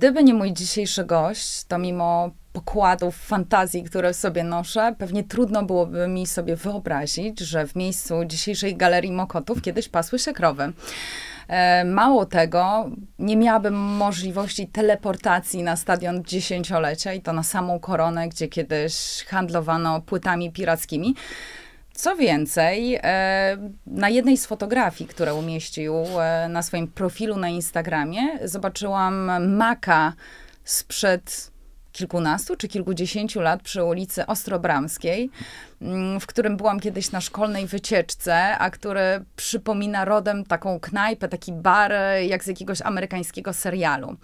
Gdyby nie mój dzisiejszy gość, to mimo pokładów fantazji, które sobie noszę, pewnie trudno byłoby mi sobie wyobrazić, że w miejscu dzisiejszej galerii Mokotów kiedyś pasły się krowy. E, mało tego, nie miałabym możliwości teleportacji na stadion dziesięciolecia i to na samą koronę, gdzie kiedyś handlowano płytami pirackimi. Co więcej, e, na jednej z fotografii, które umieścił e, na swoim profilu na Instagramie, zobaczyłam maka sprzed kilkunastu czy kilkudziesięciu lat przy ulicy Ostrobramskiej, mm, w którym byłam kiedyś na szkolnej wycieczce, a który przypomina rodem taką knajpę, taki bar e, jak z jakiegoś amerykańskiego serialu.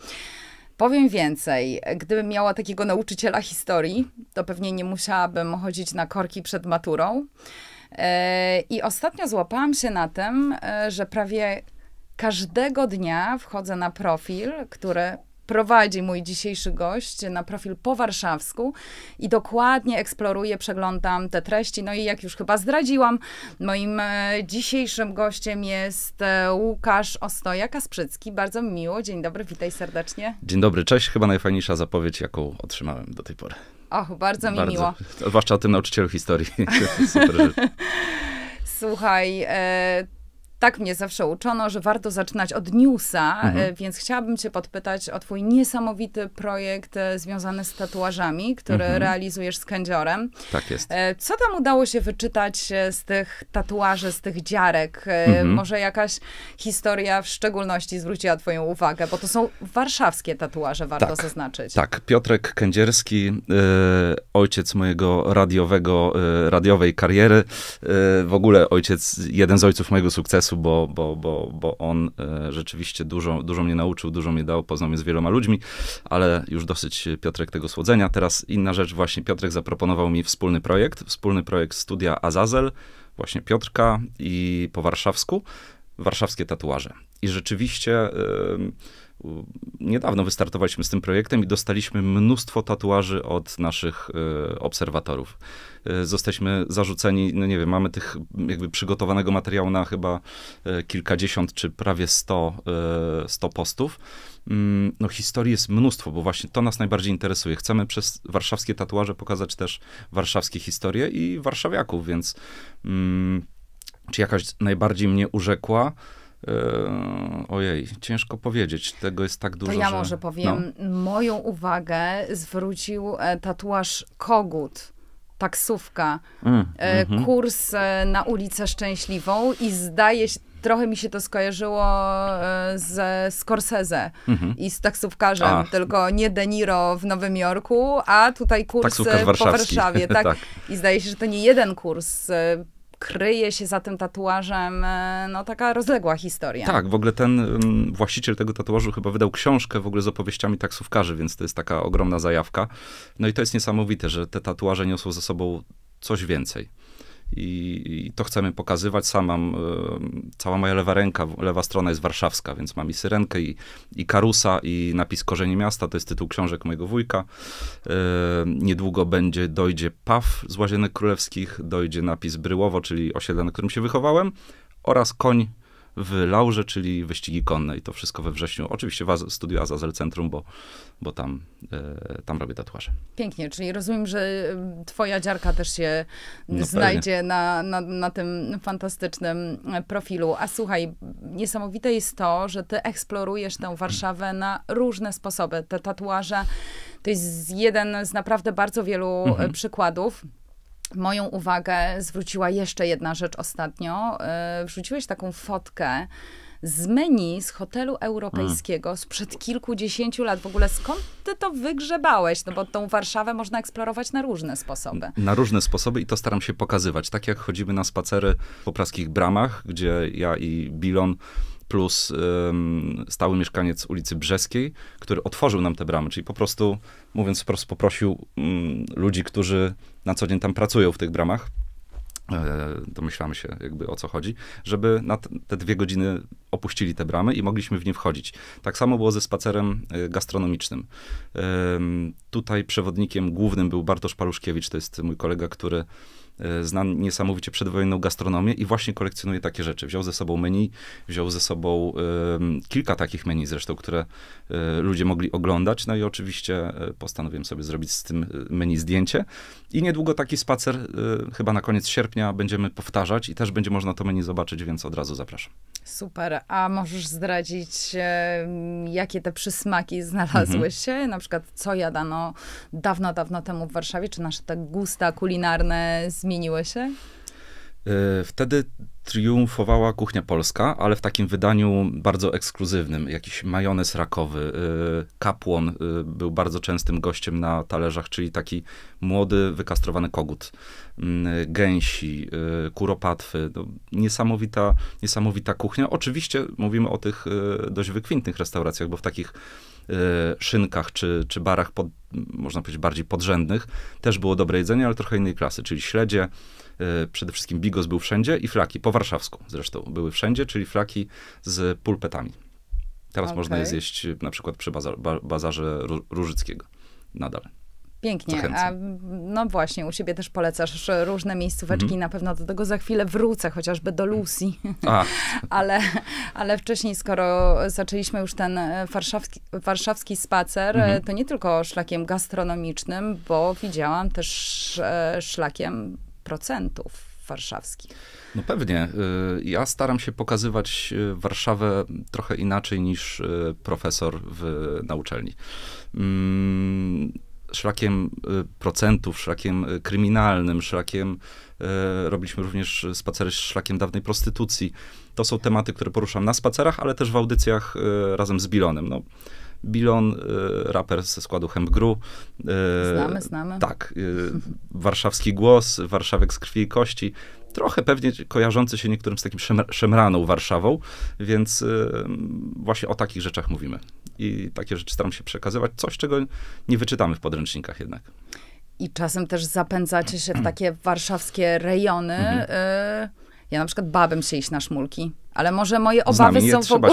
Powiem więcej, gdybym miała takiego nauczyciela historii, to pewnie nie musiałabym chodzić na korki przed maturą. E, I ostatnio złapałam się na tym, e, że prawie każdego dnia wchodzę na profil, który prowadzi mój dzisiejszy gość na profil po warszawsku i dokładnie eksploruję, przeglądam te treści. No i jak już chyba zdradziłam, moim e, dzisiejszym gościem jest e, Łukasz Ostoja Kasprzycki. Bardzo mi miło, dzień dobry, witaj serdecznie. Dzień dobry, cześć. Chyba najfajniejsza zapowiedź, jaką otrzymałem do tej pory. Och, bardzo mi bardzo. miło. Zwłaszcza o tym nauczycielu historii. Super rzecz. Słuchaj, e, tak mnie zawsze uczono, że warto zaczynać od newsa, e, mhm. więc chciałabym Cię podpytać o Twój niesamowity projekt e, związany z tatuażami, który mhm. realizujesz z kędziorem. Tak jest. E, co tam udało się wyczytać z tych tatuaży, z tych dziarek? Mhm. Może jakaś historia w szczególności zwróciła Twoją uwagę, bo to są warszawskie tatuaże, warto tak, zaznaczyć. Tak, Piotrek Kędzierski, ojciec mojego radiowego, radiowej kariery, w ogóle ojciec, jeden z ojców mojego sukcesu bo, bo, bo, bo on e, rzeczywiście dużo, dużo mnie nauczył, dużo mnie dał, poznał mnie z wieloma ludźmi, ale już dosyć e, Piotrek tego słodzenia. Teraz inna rzecz, właśnie Piotrek zaproponował mi wspólny projekt, wspólny projekt studia Azazel, właśnie Piotrka i po warszawsku, warszawskie tatuaże. I rzeczywiście... Yy, niedawno wystartowaliśmy z tym projektem i dostaliśmy mnóstwo tatuaży od naszych e, obserwatorów. E, zostaliśmy zarzuceni, no nie wiem, mamy tych jakby przygotowanego materiału na chyba e, kilkadziesiąt czy prawie sto, sto postów. Mm, no, historii jest mnóstwo, bo właśnie to nas najbardziej interesuje. Chcemy przez warszawskie tatuaże pokazać też warszawskie historie i warszawiaków, więc mm, czy jakaś najbardziej mnie urzekła? Yy, ojej, ciężko powiedzieć, tego jest tak dużo. To ja że... może no. powiem, no. moją uwagę zwrócił e, tatuaż Kogut taksówka, mm, mm, kurs e, na ulicę Szczęśliwą i zdaje się, trochę mi się to skojarzyło z Scorsese mm-hmm. i z taksówkarzem, a. tylko nie Deniro w Nowym Jorku, a tutaj kurs po Warszawie. Tak? tak? I zdaje się, że to nie jeden kurs, kryje się za tym tatuażem e, no, taka rozległa historia. Tak, w ogóle ten właściciel tego tatuażu chyba wydał książkę w ogóle z opowieściami taksówkarzy, więc to jest taka ogromna zajawka. No i to jest niesamowite, że te tatuaże niosą ze sobą coś więcej i, i to chcemy pokazywać. sama e, cała moja lewa ręka, lewa strona jest warszawska, więc mam i Syrenkę, i, i Karusa, i napis Korzenie Miasta, to jest tytuł książek mojego wujka. E, niedługo będzie, dojdzie PAW z Łazienek Królewskich, dojdzie napis Bryłowo, czyli osiedle, na którym się wychowałem, oraz Koń w Laurze, czyli wyścigi konne i to wszystko we wrześniu. Oczywiście w studiu Azazel Centrum, bo, bo tam, e, tam robię tatuaże. Pięknie, czyli rozumiem, że e, twoja dziarka też się no znajdzie na, na, na tym fantastycznym e, profilu. A słuchaj, niesamowite jest to, że ty eksplorujesz tę Warszawę na różne sposoby. Te tatuaże to jest jeden z naprawdę bardzo wielu mhm. przykładów. Moją uwagę zwróciła jeszcze jedna rzecz ostatnio. E, wrzuciłeś taką fotkę z menu z hotelu europejskiego mm. sprzed kilkudziesięciu lat. W ogóle skąd ty to wygrzebałeś? No bo tą Warszawę można eksplorować na różne sposoby. Na różne sposoby i to staram się pokazywać. Tak jak chodzimy na spacery po praskich bramach, gdzie ja i Bilon plus stały mieszkaniec ulicy Brzeskiej, który otworzył nam te bramy, czyli po prostu, mówiąc wprost, poprosił ludzi, którzy na co dzień tam pracują w tych bramach, e, domyślamy się jakby o co chodzi, żeby na te dwie godziny opuścili te bramy i mogliśmy w nie wchodzić. Tak samo było ze spacerem e, gastronomicznym. tutaj przewodnikiem głównym był Bartosz Paluszkiewicz, to jest mój kolega, który E, znany niesamowicie przedwojenną gastronomię i właśnie kolekcjonuje takie rzeczy. Wziął ze sobą menu, wziął ze sobą kilka takich menu zresztą, które e, ludzie mogli oglądać. No i oczywiście e, postanowiłem sobie zrobić z tym menu zdjęcie. I niedługo taki spacer, chyba na koniec sierpnia, będziemy powtarzać i też będzie można to menu zobaczyć, więc od razu zapraszam. Super. A możesz zdradzić, jakie te przysmaki znalazły mhm. się? Na przykład, co jadano dawno, dawno temu w Warszawie? Czy nasze te gusta kulinarne z zmieniłeś się? Y, wtedy triumfowała kuchnia polska, ale w takim wydaniu bardzo ekskluzywnym. Jakiś majonez rakowy, y, kapłon y, był bardzo częstym gościem na talerzach, czyli taki młody, wykastrowany kogut, mm, gęsi, kuropatwy. No, niesamowita, niesamowita kuchnia. Oczywiście mówimy o tych dość wykwintnych restauracjach, bo w takich Y, szynkach czy, czy barach, pod, można powiedzieć, bardziej podrzędnych, też było dobre jedzenie, ale trochę innej klasy, czyli śledzie, y, przede wszystkim bigos był wszędzie i flaki, po warszawsku zresztą, były wszędzie, czyli flaki z pulpetami. Teraz okay. można je zjeść y, na przykład przy bazarze Różyckiego nadal. Pięknie. A, no właśnie, u siebie też polecasz różne miejscóweczki. Mm. Na pewno do tego za chwilę wrócę, chociażby do Lucy. ale, ale wcześniej, skoro zaczęliśmy już ten e, warszawski, warszawski spacer, e, mhm. to nie tylko szlakiem gastronomicznym, bo widziałam też e, szlakiem procentów warszawskich. No pewnie. E, ja staram się pokazywać Warszawę trochę inaczej niż profesor w, na uczelni. Mm, szlakiem y, procentów, szlakiem y, kryminalnym, szlakiem, y, robiliśmy również spacery szlakiem dawnej prostytucji. To są tematy, które poruszam na spacerach, ale też w audycjach razem z Bilonem. No, Bilon, raper ze składu Hembgru. Znamy, znamy. Tak. Warszawski głos, Warszawek z krwi i kości. Trochę pewnie kojarzący się niektórym z takim szemraną Warszawą, więc właśnie o takich rzeczach mówimy i takie rzeczy staram się przekazywać. Coś, czego nie wyczytamy w podręcznikach jednak. I czasem też zapędzacie się w takie warszawskie rejony. Mhm. Y ja na przykład babym się iść na szmulki, ale może moje obawy są w ogóle...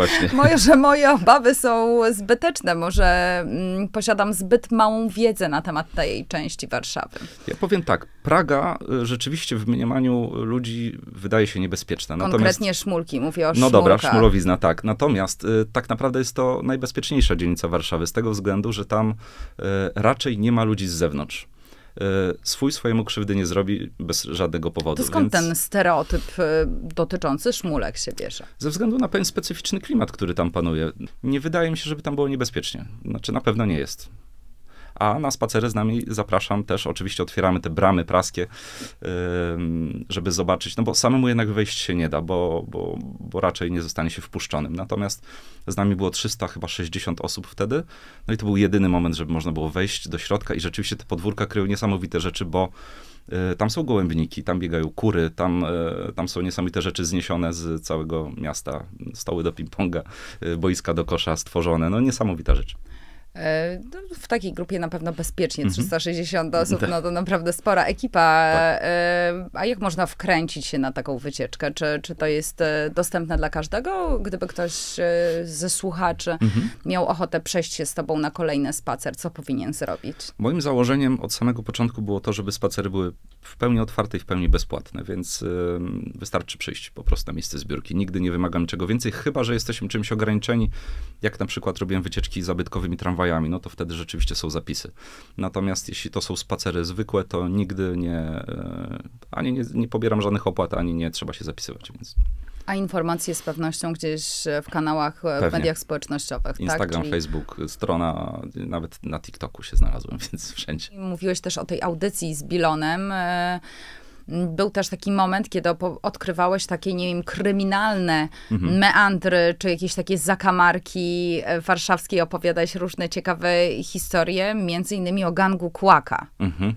moje, moje obawy są zbyteczne, może mm, posiadam zbyt małą wiedzę na temat tej części Warszawy. Ja powiem tak, Praga y, rzeczywiście w mniemaniu ludzi wydaje się niebezpieczna. Natomiast, Konkretnie szmulki, mówię o No dobra, szmulowizna, tak. Natomiast y, tak naprawdę jest to najbezpieczniejsza dzielnica Warszawy, z tego względu, że tam y, raczej nie ma ludzi z zewnątrz. E, swój swojemu krzywdy nie zrobi bez żadnego powodu. To skąd więc... ten stereotyp e, dotyczący szmulek się bierze? Ze względu na pewien specyficzny klimat, który tam panuje. Nie wydaje mi się, żeby tam było niebezpiecznie. Znaczy na pewno nie jest a na spacery z nami zapraszam też, oczywiście otwieramy te bramy praskie, żeby zobaczyć, no bo samemu jednak wejść się nie da, bo, bo, bo raczej nie zostanie się wpuszczonym. Natomiast z nami było 300, chyba 60 osób wtedy, no i to był jedyny moment, żeby można było wejść do środka i rzeczywiście te podwórka kryją niesamowite rzeczy, bo y, tam są gołębniki, tam biegają kury, tam, y, tam są niesamowite rzeczy zniesione z całego miasta. Stoły do ping-ponga, y, boiska do kosza stworzone. No niesamowita rzecz. E, no, w takiej grupie na pewno bezpiecznie, 360 mhm. osób, tak. no to naprawdę spora ekipa. Tak. E, a jak można wkręcić się na taką wycieczkę? Czy, czy to jest e, dostępne dla każdego? Gdyby ktoś ze słuchaczy mhm. miał ochotę przejść się z tobą na kolejny spacer, co powinien zrobić? Moim założeniem od samego początku było to, żeby spacery były w pełni otwarte i w pełni bezpłatne, więc wystarczy przyjść po prostu na miejsce zbiórki. Nigdy nie wymagam czego więcej, chyba że jesteśmy czymś ograniczeni, jak na przykład robiłem wycieczki zabytkowymi tramwajami tramwajami, no to wtedy rzeczywiście są zapisy. Natomiast jeśli to są spacery zwykłe, to nigdy nie, e, ani nie, nie pobieram żadnych opłat, ani nie trzeba się zapisywać. Więc. A informacje z pewnością gdzieś e, w kanałach, e, Pewnie. w mediach społecznościowych. Tak? Instagram, tak? Czyli... Facebook, strona, nawet na TikToku się znalazłem, więc wszędzie. Mówiłeś też o tej audycji z Bilonem był też taki moment, kiedy odkrywałeś takie, nie wiem, kryminalne mhm. meandry, czy jakieś takie zakamarki e, warszawskiej, opowiadałeś różne ciekawe historie, między innymi o gangu Kłaka. Mhm.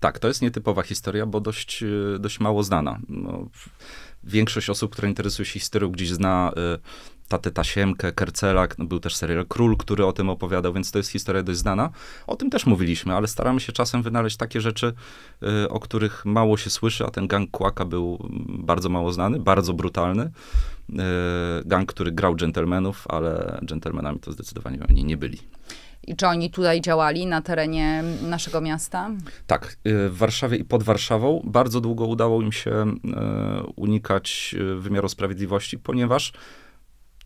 Tak, to jest nietypowa historia, bo dość, e, dość mało znana. No, większość osób, która interesuje się historią, gdzieś zna y, tatę Tasiemkę, Kercelak, no był też serial Król, który o tym opowiadał, więc to jest historia dość znana. O tym też mówiliśmy, ale staramy się czasem wynaleźć takie rzeczy, y, o których mało się słyszy, a ten gang Kłaka był mm, bardzo mało znany, bardzo brutalny. Y, gang, który grał dżentelmenów, ale dżentelmenami to zdecydowanie oni nie byli. I czy oni tutaj działali na terenie naszego miasta? Tak, y, w Warszawie i pod Warszawą bardzo długo udało im się y, unikać y, wymiaru sprawiedliwości, ponieważ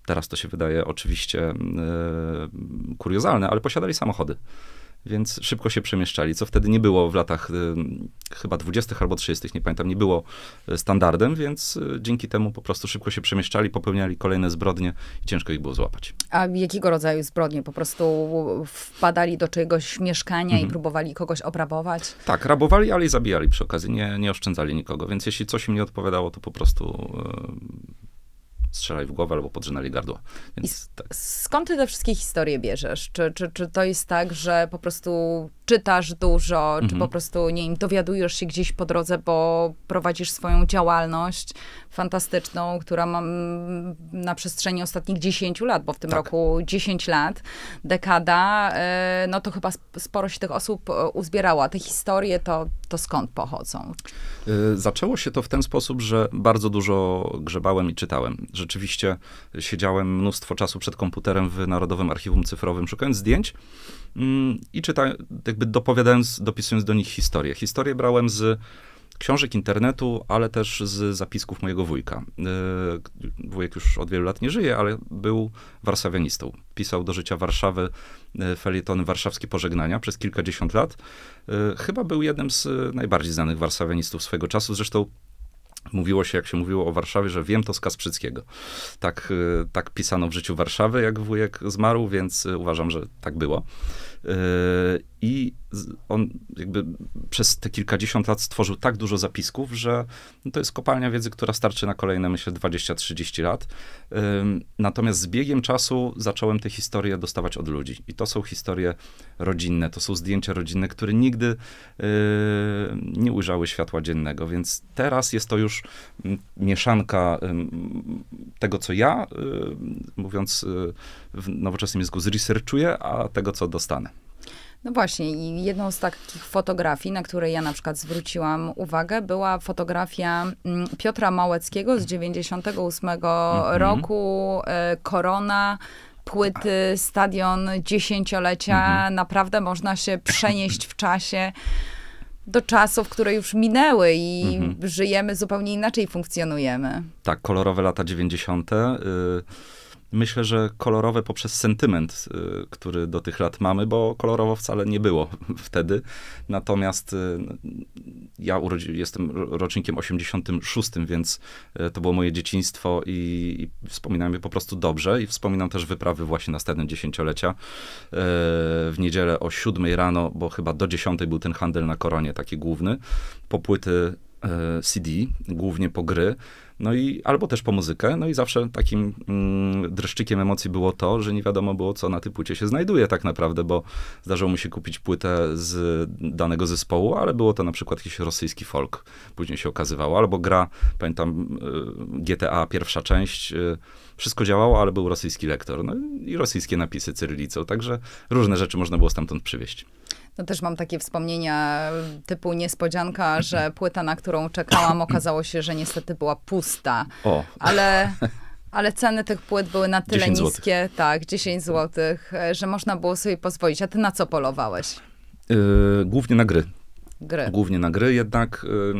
Teraz to się wydaje oczywiście mm, e, kuriozalne, ale posiadali samochody więc szybko się przemieszczali, co wtedy nie było w latach y, chyba 20. albo 30., nie pamiętam, nie było e, standardem, więc y, dzięki temu po prostu szybko się przemieszczali, popełniali kolejne zbrodnie i ciężko ich było złapać. A jakiego rodzaju zbrodnie? Po prostu wpadali do czyjegoś mieszkania mhm. i próbowali kogoś obrabować? Tak, rabowali, ale i zabijali przy okazji, nie, nie oszczędzali nikogo, więc jeśli coś im nie odpowiadało, to po prostu... Y, strzelaj w głowę albo podrzynali gardło. Więc, tak. Skąd ty te wszystkie historie bierzesz? Czy, czy, czy to jest tak, że po prostu czytasz dużo, mhm. czy po prostu, nie wiem, dowiadujesz się gdzieś po drodze, bo prowadzisz swoją działalność, fantastyczną, która mam na przestrzeni ostatnich 10 lat, bo w tym tak. roku 10 lat, dekada, e, no to chyba sporo się tych osób e, uzbierała. Te historie to, to skąd pochodzą? E, zaczęło się to w ten sposób, że bardzo dużo grzebałem i czytałem. Rzeczywiście siedziałem mnóstwo czasu przed komputerem w Narodowym Archiwum Cyfrowym, szukając zdjęć mm, i czytałem, jakby dopowiadając, dopisując do nich historię. Historię brałem z książek, internetu, ale też z zapisków mojego wujka. E, wujek już od wielu lat nie żyje, ale był warszawianistą. Pisał do życia Warszawy e, felietony warszawskie pożegnania przez kilkadziesiąt lat. E, chyba był jednym z najbardziej znanych warszawianistów swojego czasu. Zresztą Mówiło się, jak się mówiło o Warszawie, że wiem to z Kasprzyckiego. Tak, tak pisano w życiu Warszawy, jak wujek zmarł, więc uważam, że tak było. Yy, I on jakby przez te kilkadziesiąt lat stworzył tak dużo zapisków, że no to jest kopalnia wiedzy, która starczy na kolejne, myślę, 20-30 lat. Natomiast z biegiem czasu zacząłem te historie dostawać od ludzi. I to są historie rodzinne, to są zdjęcia rodzinne, które nigdy yy, nie ujrzały światła dziennego. Więc teraz jest to już mm, mieszanka tego, co ja, yy, mówiąc w nowoczesnym języku zresearchuję, a tego, co dostanę. No właśnie, i jedną z takich fotografii, na której ja na przykład zwróciłam uwagę, była fotografia mm, Piotra Małeckiego z 98 mhm. roku, e, korona, płyty, stadion dziesięciolecia. Mhm. Naprawdę można się przenieść w czasie do czasów, które już minęły i mhm. żyjemy zupełnie inaczej, funkcjonujemy. Tak, kolorowe lata 90. Y myślę, że kolorowe poprzez sentyment, y, który do tych lat mamy, bo kolorowo wcale nie było wtedy. Natomiast y, ja jestem rocznikiem 86, więc y, to było moje dzieciństwo i, i wspominam je po prostu dobrze i wspominam też wyprawy właśnie następne dziesięciolecia. W niedzielę o 7 rano, bo chyba do 10 był ten handel na koronie taki główny, po płyty CD, głównie po gry no i albo też po muzykę, no i zawsze takim mm, dreszczykiem emocji było to, że nie wiadomo było, co na tym płycie się znajduje tak naprawdę, bo zdarzyło mu się kupić płytę z danego zespołu, ale było to na przykład jakiś rosyjski folk, później się okazywało, albo gra, pamiętam y, GTA pierwsza część, y, wszystko działało, ale był rosyjski lektor, no i rosyjskie napisy cyrylicą, także różne rzeczy można było stamtąd przywieźć. No też mam takie wspomnienia typu niespodzianka, że płyta, na którą czekałam, okazało się, że niestety była pusta usta. O. Ale, ale ceny tych płyt były na tyle niskie, tak, 10 zł, że można było sobie pozwolić. A ty na co polowałeś? Yy, głównie na gry. Gry. Głównie na gry, jednak yy,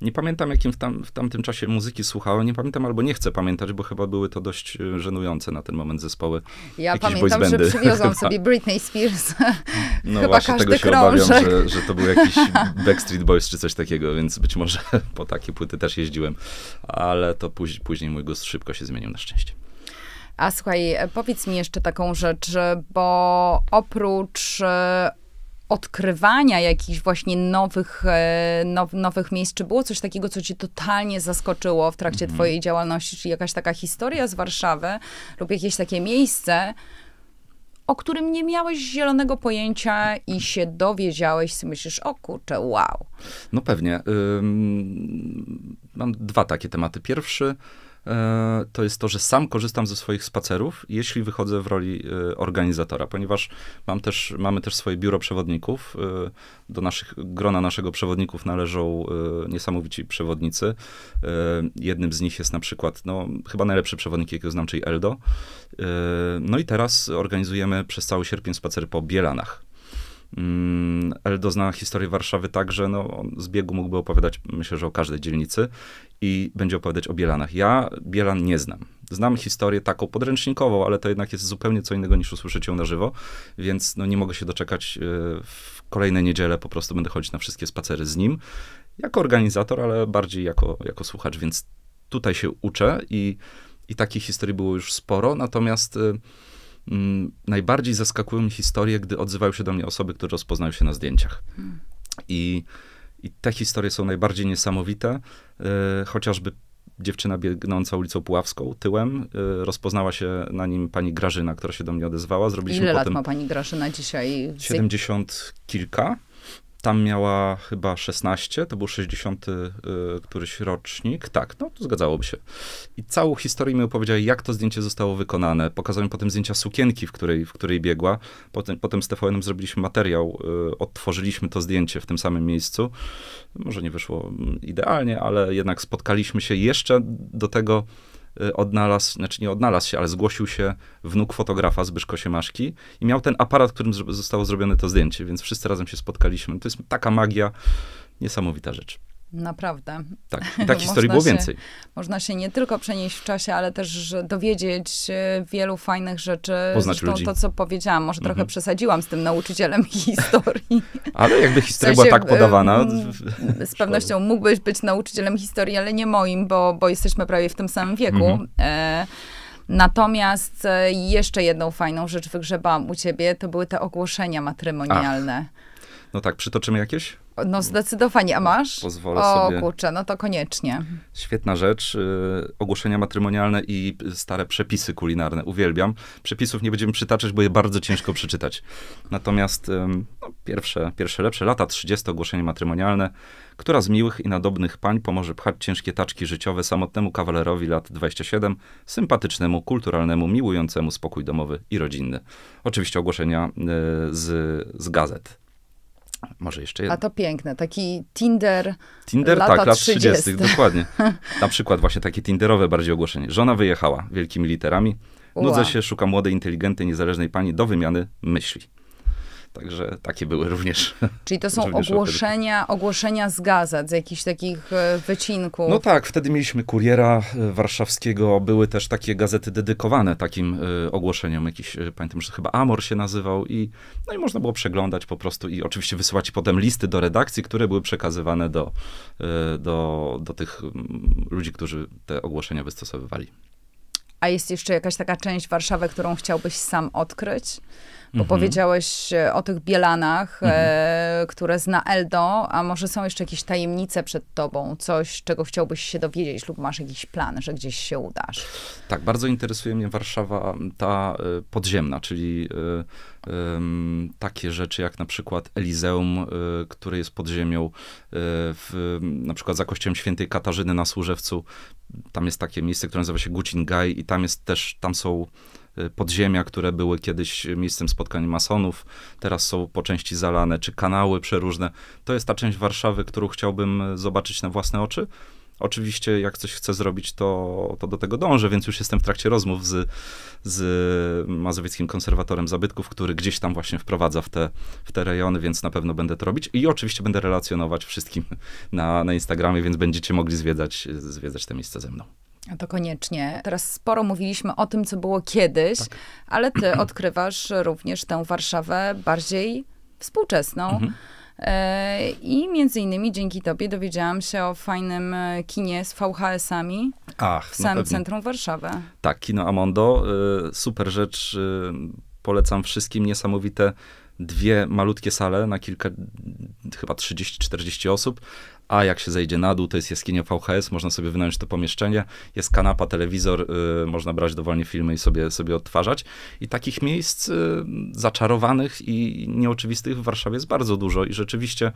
nie pamiętam, jakim w, tam, w tamtym czasie muzyki słuchałem, nie pamiętam albo nie chcę pamiętać, bo chyba były to dość e, żenujące na ten moment zespoły. Ja pamiętam, że przywiozłam sobie Britney Spears. No chyba właśnie, każdy tego się krążek. obawiam, że, że to był jakiś Backstreet Boys czy coś takiego, więc być może po takie płyty też jeździłem. Ale to później, później mój głos szybko się zmienił na szczęście. A słuchaj, e, powiedz mi jeszcze taką rzecz, bo oprócz e, odkrywania jakichś właśnie nowych, e, now, nowych miejsc? Czy było coś takiego, co cię totalnie zaskoczyło w trakcie mhm. twojej działalności? Czy jakaś taka historia z Warszawy lub jakieś takie miejsce, o którym nie miałeś zielonego pojęcia i się dowiedziałeś, sobie myślisz, o kurczę, wow. No pewnie. Ym, mam dwa takie tematy. Pierwszy E, to jest to, że sam korzystam ze swoich spacerów, jeśli wychodzę w roli e, organizatora, ponieważ mam też, mamy też swoje biuro przewodników. E, do naszych, grona naszego przewodników należą niesamowici przewodnicy. Jednym z nich jest na przykład, no, chyba najlepszy przewodnik, jakiego znam, czyli Eldo. No i teraz organizujemy przez cały sierpień spacer po Bielanach. Mm, Eldo zna historię Warszawy tak, że no, on z biegu mógłby opowiadać, myślę, że o każdej dzielnicy i będzie opowiadać o Bielanach. Ja Bielan nie znam. Znam historię taką podręcznikową, ale to jednak jest zupełnie co innego niż usłyszeć ją na żywo, więc no, nie mogę się doczekać. E, w kolejne niedzielę po prostu będę chodzić na wszystkie spacery z nim, jako organizator, ale bardziej jako, jako słuchacz, więc tutaj się uczę i, i takich historii było już sporo, natomiast e, Mm, najbardziej zaskakują mi historie, gdy odzywają się do mnie osoby, które rozpoznają się na zdjęciach. Hmm. I, I te historie są najbardziej niesamowite, e, chociażby dziewczyna biegnąca ulicą Puławską tyłem. Yy, rozpoznała się na nim pani Grażyna, która się do mnie odezwała. Zrobiliśmy Ile potem lat ma pani Grażyna dzisiaj? 70 kilka tam miała chyba 16, to był 60 y, któryś rocznik, tak, no zgadzałoby się. I całą historię mi opowiedziała, jak to zdjęcie zostało wykonane. Pokazałem potem zdjęcia sukienki, w której, w której biegła. Potem, potem z tvn zrobiliśmy materiał, y, odtworzyliśmy to zdjęcie w tym samym miejscu. Może nie wyszło mm, idealnie, ale jednak spotkaliśmy się jeszcze do tego Y, odnalazł, znaczy nie odnalazł się, ale zgłosił się wnuk fotografa Zbyszko Siemaszki i miał ten aparat, którym zostało zrobione to zdjęcie, więc wszyscy razem się spotkaliśmy. To jest taka magia, niesamowita rzecz. Naprawdę. Tak, I tak historii było więcej. Się, można się nie tylko przenieść w czasie, ale też dowiedzieć e, wielu fajnych rzeczy. Poznać Zresztą ludzi. to, co powiedziałam. Może mm -hmm. trochę mhm. przesadziłam z tym nauczycielem historii. Ale jakby historia w sensie, była tak e, podawana. Z pewnością mógłbyś być nauczycielem historii, ale nie moim, bo, bo jesteśmy prawie w tym samym wieku. Mm -hmm. Natomiast jeszcze jedną fajną rzecz wygrzebałam u ciebie, to były te ogłoszenia matrymonialne. No tak, przytoczymy jakieś? No zdecydowanie. A masz? Pozwolę o, sobie. O kurczę, no to koniecznie. Świetna rzecz. Y, ogłoszenia matrymonialne i stare przepisy kulinarne. Uwielbiam. Przepisów nie będziemy przytaczać, bo je bardzo ciężko przeczytać. Natomiast no, pierwsze, pierwsze lepsze lata 30 ogłoszenie matrymonialne, która z miłych i nadobnych pań pomoże pchać ciężkie taczki życiowe samotnemu kawalerowi lat 27, sympatycznemu, kulturalnemu, miłującemu spokój domowy i rodzinny. Oczywiście ogłoszenia y, z, z gazet. Może jeszcze jedno. A to piękne, taki Tinder. Tinder, lata tak, lat 30. 30. dokładnie. Na przykład właśnie takie Tinderowe bardziej ogłoszenie. Żona wyjechała wielkimi literami. Nudzę się, szukam młodej, inteligentnej, niezależnej pani do wymiany myśli. Także takie były również. Czyli to są ogłoszenia, ogłoszenia z gazet, z jakichś takich e, wycinków. No tak, wtedy mieliśmy kuriera e, warszawskiego, były też takie gazety dedykowane takim e, ogłoszeniom, jakiś, pamiętam, że chyba Amor się nazywał i no i można było przeglądać po prostu i oczywiście wysyłać potem listy do redakcji, które były przekazywane do, do, do tych ludzi, którzy te ogłoszenia wystosowywali. A jest jeszcze jakaś taka część Warszawy, którą chciałbyś sam odkryć? bo mhm. powiedziałeś e, o tych bielanach, e, mhm. e, które zna Eldo, a może są jeszcze jakieś tajemnice przed tobą, coś, czego chciałbyś się dowiedzieć lub masz jakiś plan, że gdzieś się udasz? Tak, bardzo interesuje mnie Warszawa ta e, podziemna, czyli takie rzeczy jak na przykład Elizeum, które jest pod ziemią, w, na przykład za kościołem świętej Katarzyny na Służewcu, tam jest takie miejsce, które nazywa się Gucingaj i tam jest też, tam są podziemia, które były kiedyś miejscem spotkań masonów, teraz są po części zalane, czy kanały przeróżne. To jest ta część Warszawy, którą chciałbym zobaczyć na własne oczy. Oczywiście, jak coś chcę zrobić, to, to do tego dążę, więc już jestem w trakcie rozmów z, z Mazowieckim Konserwatorem Zabytków, który gdzieś tam właśnie wprowadza w te, w te rejony, więc na pewno będę to robić. I oczywiście będę relacjonować wszystkim na, na Instagramie, więc będziecie mogli zwiedzać, zwiedzać te miejsca ze mną. To koniecznie. Teraz sporo mówiliśmy o tym, co było kiedyś, tak. ale ty odkrywasz również tę Warszawę bardziej współczesną. Mhm. E, I między innymi dzięki tobie dowiedziałam się o fajnym e, kinie z VHS-ami Ach, w no samym no centrum Warszawy. Tak, kino Amondo. E, super rzecz. Polecam wszystkim. Niesamowite dwie malutkie sale na kilka, chyba 30-40 osób, a jak się zejdzie na dół, to jest jaskinia VHS, można sobie wynająć to pomieszczenie, jest kanapa, telewizor, y, można brać dowolnie filmy i sobie, sobie odtwarzać. I takich miejsc y, zaczarowanych i nieoczywistych w Warszawie jest bardzo dużo i rzeczywiście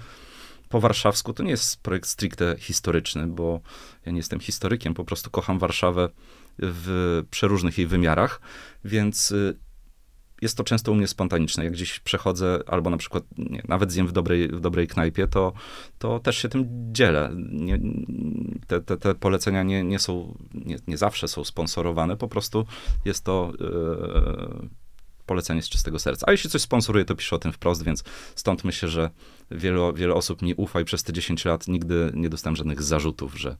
po warszawsku to nie jest projekt stricte historyczny, bo ja nie jestem historykiem, po prostu kocham Warszawę w przeróżnych jej wymiarach, więc y, jest to często u mnie spontaniczne. Jak gdzieś przechodzę, albo na przykład nie, nawet zjem w dobrej, w dobrej knajpie, to, to też się tym dzielę. Nie, te, te, te, polecenia nie, nie są, nie, nie, zawsze są sponsorowane, po prostu jest to yy, polecenie z czystego serca. A jeśli coś sponsoruję, to piszę o tym wprost, więc stąd myślę, że wiele, wiele osób mi ufa i przez te 10 lat nigdy nie dostałem żadnych zarzutów, że,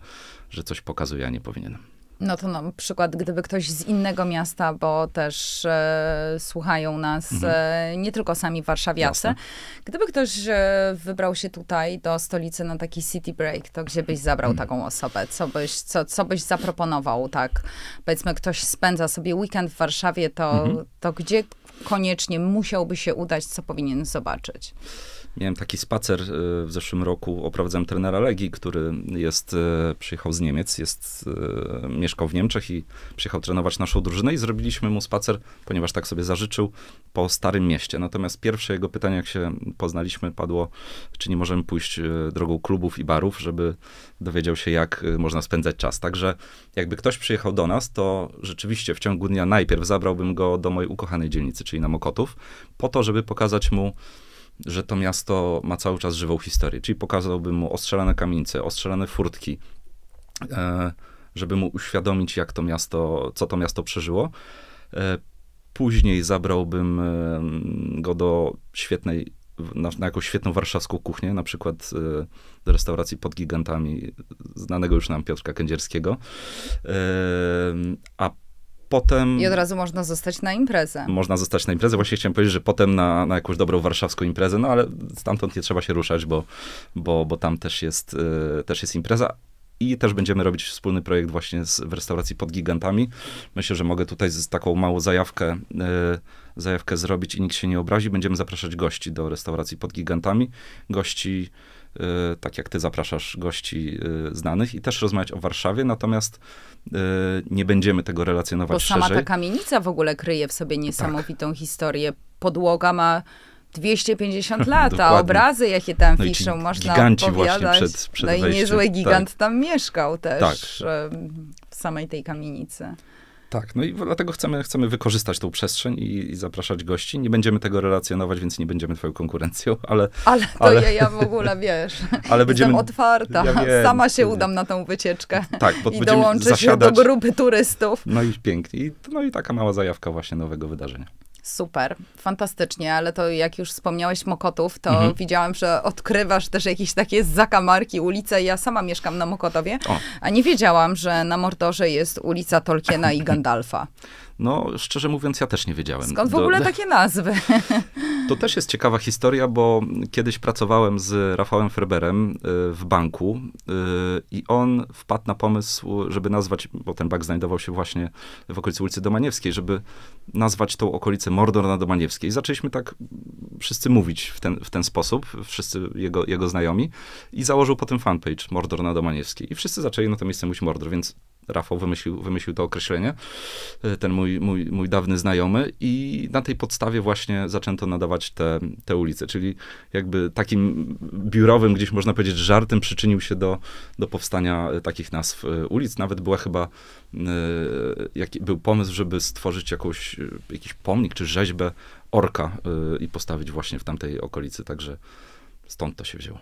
że coś pokazuje, a nie powinienem. No to na przykład, gdyby ktoś z innego miasta, bo też e, słuchają nas mhm. e, nie tylko sami warszawiacy, Jasne. gdyby ktoś e, wybrał się tutaj do stolicy na taki city break, to gdzie byś zabrał mhm. taką osobę? Co byś, co, co byś zaproponował? Tak, powiedzmy, ktoś spędza sobie weekend w Warszawie, to, mhm. to gdzie koniecznie musiałby się udać, co powinien zobaczyć? Miałem taki spacer e, w zeszłym roku, oprowadzałem trenera Legii, który jest, e, przyjechał z Niemiec, jest, e, mieszkał w Niemczech i przyjechał trenować naszą drużynę i zrobiliśmy mu spacer, ponieważ tak sobie zażyczył, po Starym Mieście. Natomiast pierwsze jego pytanie, jak się poznaliśmy, padło, czy nie możemy pójść drogą klubów i barów, żeby dowiedział się, jak można spędzać czas. Także jakby ktoś przyjechał do nas, to rzeczywiście w ciągu dnia najpierw zabrałbym go do mojej ukochanej dzielnicy, czyli na Mokotów, po to, żeby pokazać mu że to miasto ma cały czas żywą historię. Czyli pokazałbym mu ostrzelane kamienice, ostrzelane furtki, e, żeby mu uświadomić, jak to miasto, co to miasto przeżyło. E, później zabrałbym e, go do świetnej, na, na jakąś świetną warszawską kuchnię, na przykład do restauracji pod gigantami, znanego już nam Piotrka Kędzierskiego. A potem... I od razu można zostać na imprezę. Można zostać na imprezę. Właśnie chciałem powiedzieć, że potem na, na jakąś dobrą warszawską imprezę, no ale stamtąd nie trzeba się ruszać, bo, bo, bo tam też jest, y, też jest impreza. I też będziemy robić wspólny projekt właśnie z, w restauracji pod gigantami. Myślę, że mogę tutaj z taką małą zajawkę, e, zajawkę zrobić i nikt się nie obrazi. Będziemy zapraszać gości do restauracji pod gigantami. Gości E, tak jak ty zapraszasz gości e, znanych i też rozmawiać o Warszawie, natomiast e, nie będziemy tego relacjonować Bo sama ta kamienica w ogóle kryje w sobie niesamowitą tak. historię. Podłoga ma 250 lat, a obrazy, jakie tam no piszą, można opowiadać. Przed, przed no i niezły gigant tak. tam mieszkał też tak. w samej tej kamienicy. Tak, no i dlatego chcemy, chcemy wykorzystać tą przestrzeń i, i zapraszać gości. Nie będziemy tego relacjonować, więc nie będziemy twoją konkurencją, ale... Ale to ale, ja, ja w ogóle, wiesz, ale będziemy, otwarta, ja wiem, sama się udam na tą wycieczkę tak, bo i dołączę zasiadać. się do grupy turystów. No i pięknie. I, no i taka mała zajawka właśnie nowego wydarzenia. Super, fantastycznie, ale to jak już wspomniałeś Mokotów, to mhm. widziałam, że odkrywasz też jakieś takie zakamarki, ulice. Ja sama mieszkam na Mokotowie, o. a nie wiedziałam, że na Mordorze jest ulica Tolkiena i Gandalfa. No, szczerze mówiąc, ja też nie wiedziałem. Skąd w ogóle Do... takie nazwy? To też jest ciekawa historia, bo kiedyś pracowałem z Rafałem Ferberem y, w banku y, i on wpadł na pomysł, żeby nazwać, bo ten bank znajdował się właśnie w okolicy ulicy Domaniewskiej, żeby nazwać tą okolicę Mordor na Domaniewskiej. I zaczęliśmy tak wszyscy mówić w ten, w ten sposób, wszyscy jego, jego znajomi i założył potem fanpage Mordor na Domaniewskiej. I wszyscy zaczęli na to miejsce mówić Mordor, więc Rafał wymyślił, wymyślił to określenie, y, ten mój, mój, mój dawny znajomy i na tej podstawie właśnie zaczęto nadawać te, te ulice, czyli jakby takim biurowym, gdzieś można powiedzieć, żartem przyczynił się do, do powstania y, takich nazw y, ulic. Nawet była chyba, jaki, był pomysł, żeby stworzyć jakąś, jakiś pomnik czy rzeźbę orka i postawić właśnie w tamtej okolicy, także stąd to się wzięło.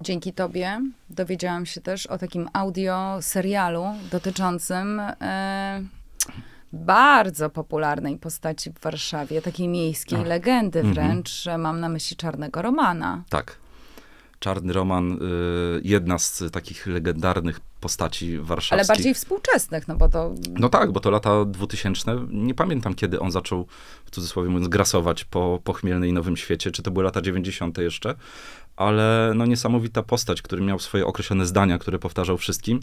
Dzięki Tobie dowiedziałam się też o takim audio serialu dotyczącym e, bardzo popularnej postaci w Warszawie, takiej miejskiej legendy mhm. wręcz. Mm -hmm. Mam na myśli Czarnego Romana. Tak. Czarny Roman, y, jedna z takich legendarnych postaci warszawskich. Ale bardziej współczesnych, no bo to... No tak, bo to lata 2000. Nie pamiętam, kiedy on zaczął, w cudzysłowie mówiąc, grasować po pochmielnej Nowym Świecie. Czy to były lata 90. jeszcze? ale no niesamowita postać, który miał swoje określone zdania, które powtarzał wszystkim.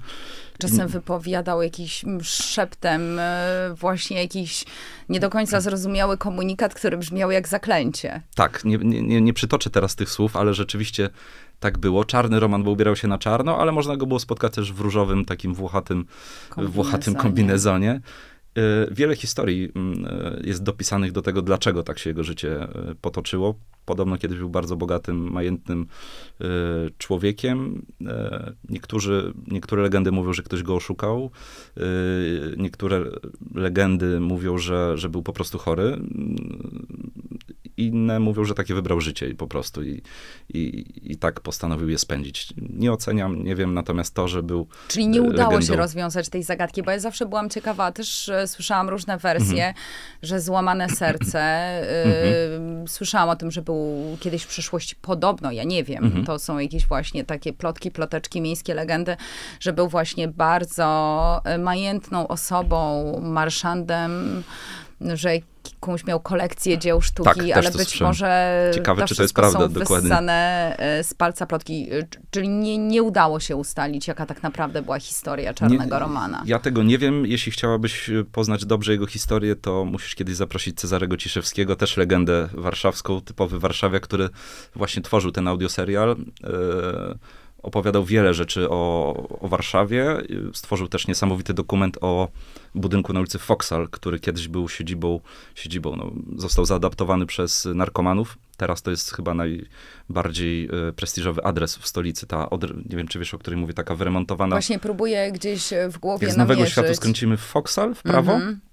Czasem wypowiadał jakiś mm, szeptem e, właśnie jakiś nie do końca zrozumiały komunikat, który brzmiał jak zaklęcie. Tak, nie, nie, nie przytoczę teraz tych słów, ale rzeczywiście tak było. Czarny Roman, bo ubierał się na czarno, ale można go było spotkać też w różowym, takim włochatym kombinezonie. Włochatym kombinezonie. Y, wiele historii mm, y, jest dopisanych do tego, dlaczego tak się jego życie y, potoczyło. Podobno kiedyś był bardzo bogatym, majętnym człowiekiem. Niektórzy, niektóre legendy mówią, że ktoś go oszukał. Niektóre legendy mówią, że, że był po prostu chory inne mówią, że takie wybrał życie i po prostu i, i, i tak postanowił je spędzić. Nie oceniam, nie wiem, natomiast to, że był. Czyli nie udało legendą... się rozwiązać tej zagadki, bo ja zawsze byłam ciekawa, też e, słyszałam różne wersje, mhm. że złamane serce. E, mhm. słyszałam o tym, że był kiedyś w przyszłości podobno, ja nie wiem, mhm. to są jakieś właśnie takie plotki, ploteczki, miejskie legendy, że był właśnie bardzo e, majętną osobą, marszandem, że jakąś miał kolekcję tak. dzieł sztuki, tak, ale być może Ciekawe, to czy to jest prawda, są dokładnie. E, z palca plotki, e, czyli nie, nie udało się ustalić, jaka tak naprawdę była historia Czarnego nie, Romana. Ja tego nie wiem. Jeśli chciałabyś e, poznać dobrze jego historię, to musisz kiedyś zaprosić Cezarego Ciszewskiego, też legendę warszawską, typowy warszawiak, który właśnie tworzył ten audioserial. Yy, opowiadał wiele rzeczy o, o, Warszawie. Stworzył też niesamowity dokument o budynku na ulicy Foksal, który kiedyś był siedzibą, siedzibą no, został zaadaptowany przez narkomanów. Teraz to jest chyba najbardziej e, prestiżowy adres w stolicy. Ta, nie wiem, czy wiesz, o której mówię, taka wyremontowana. Właśnie próbuję gdzieś e, w głowie Jak z Nowego namierzyć. Światu skręcimy w Foksal w prawo, mm -hmm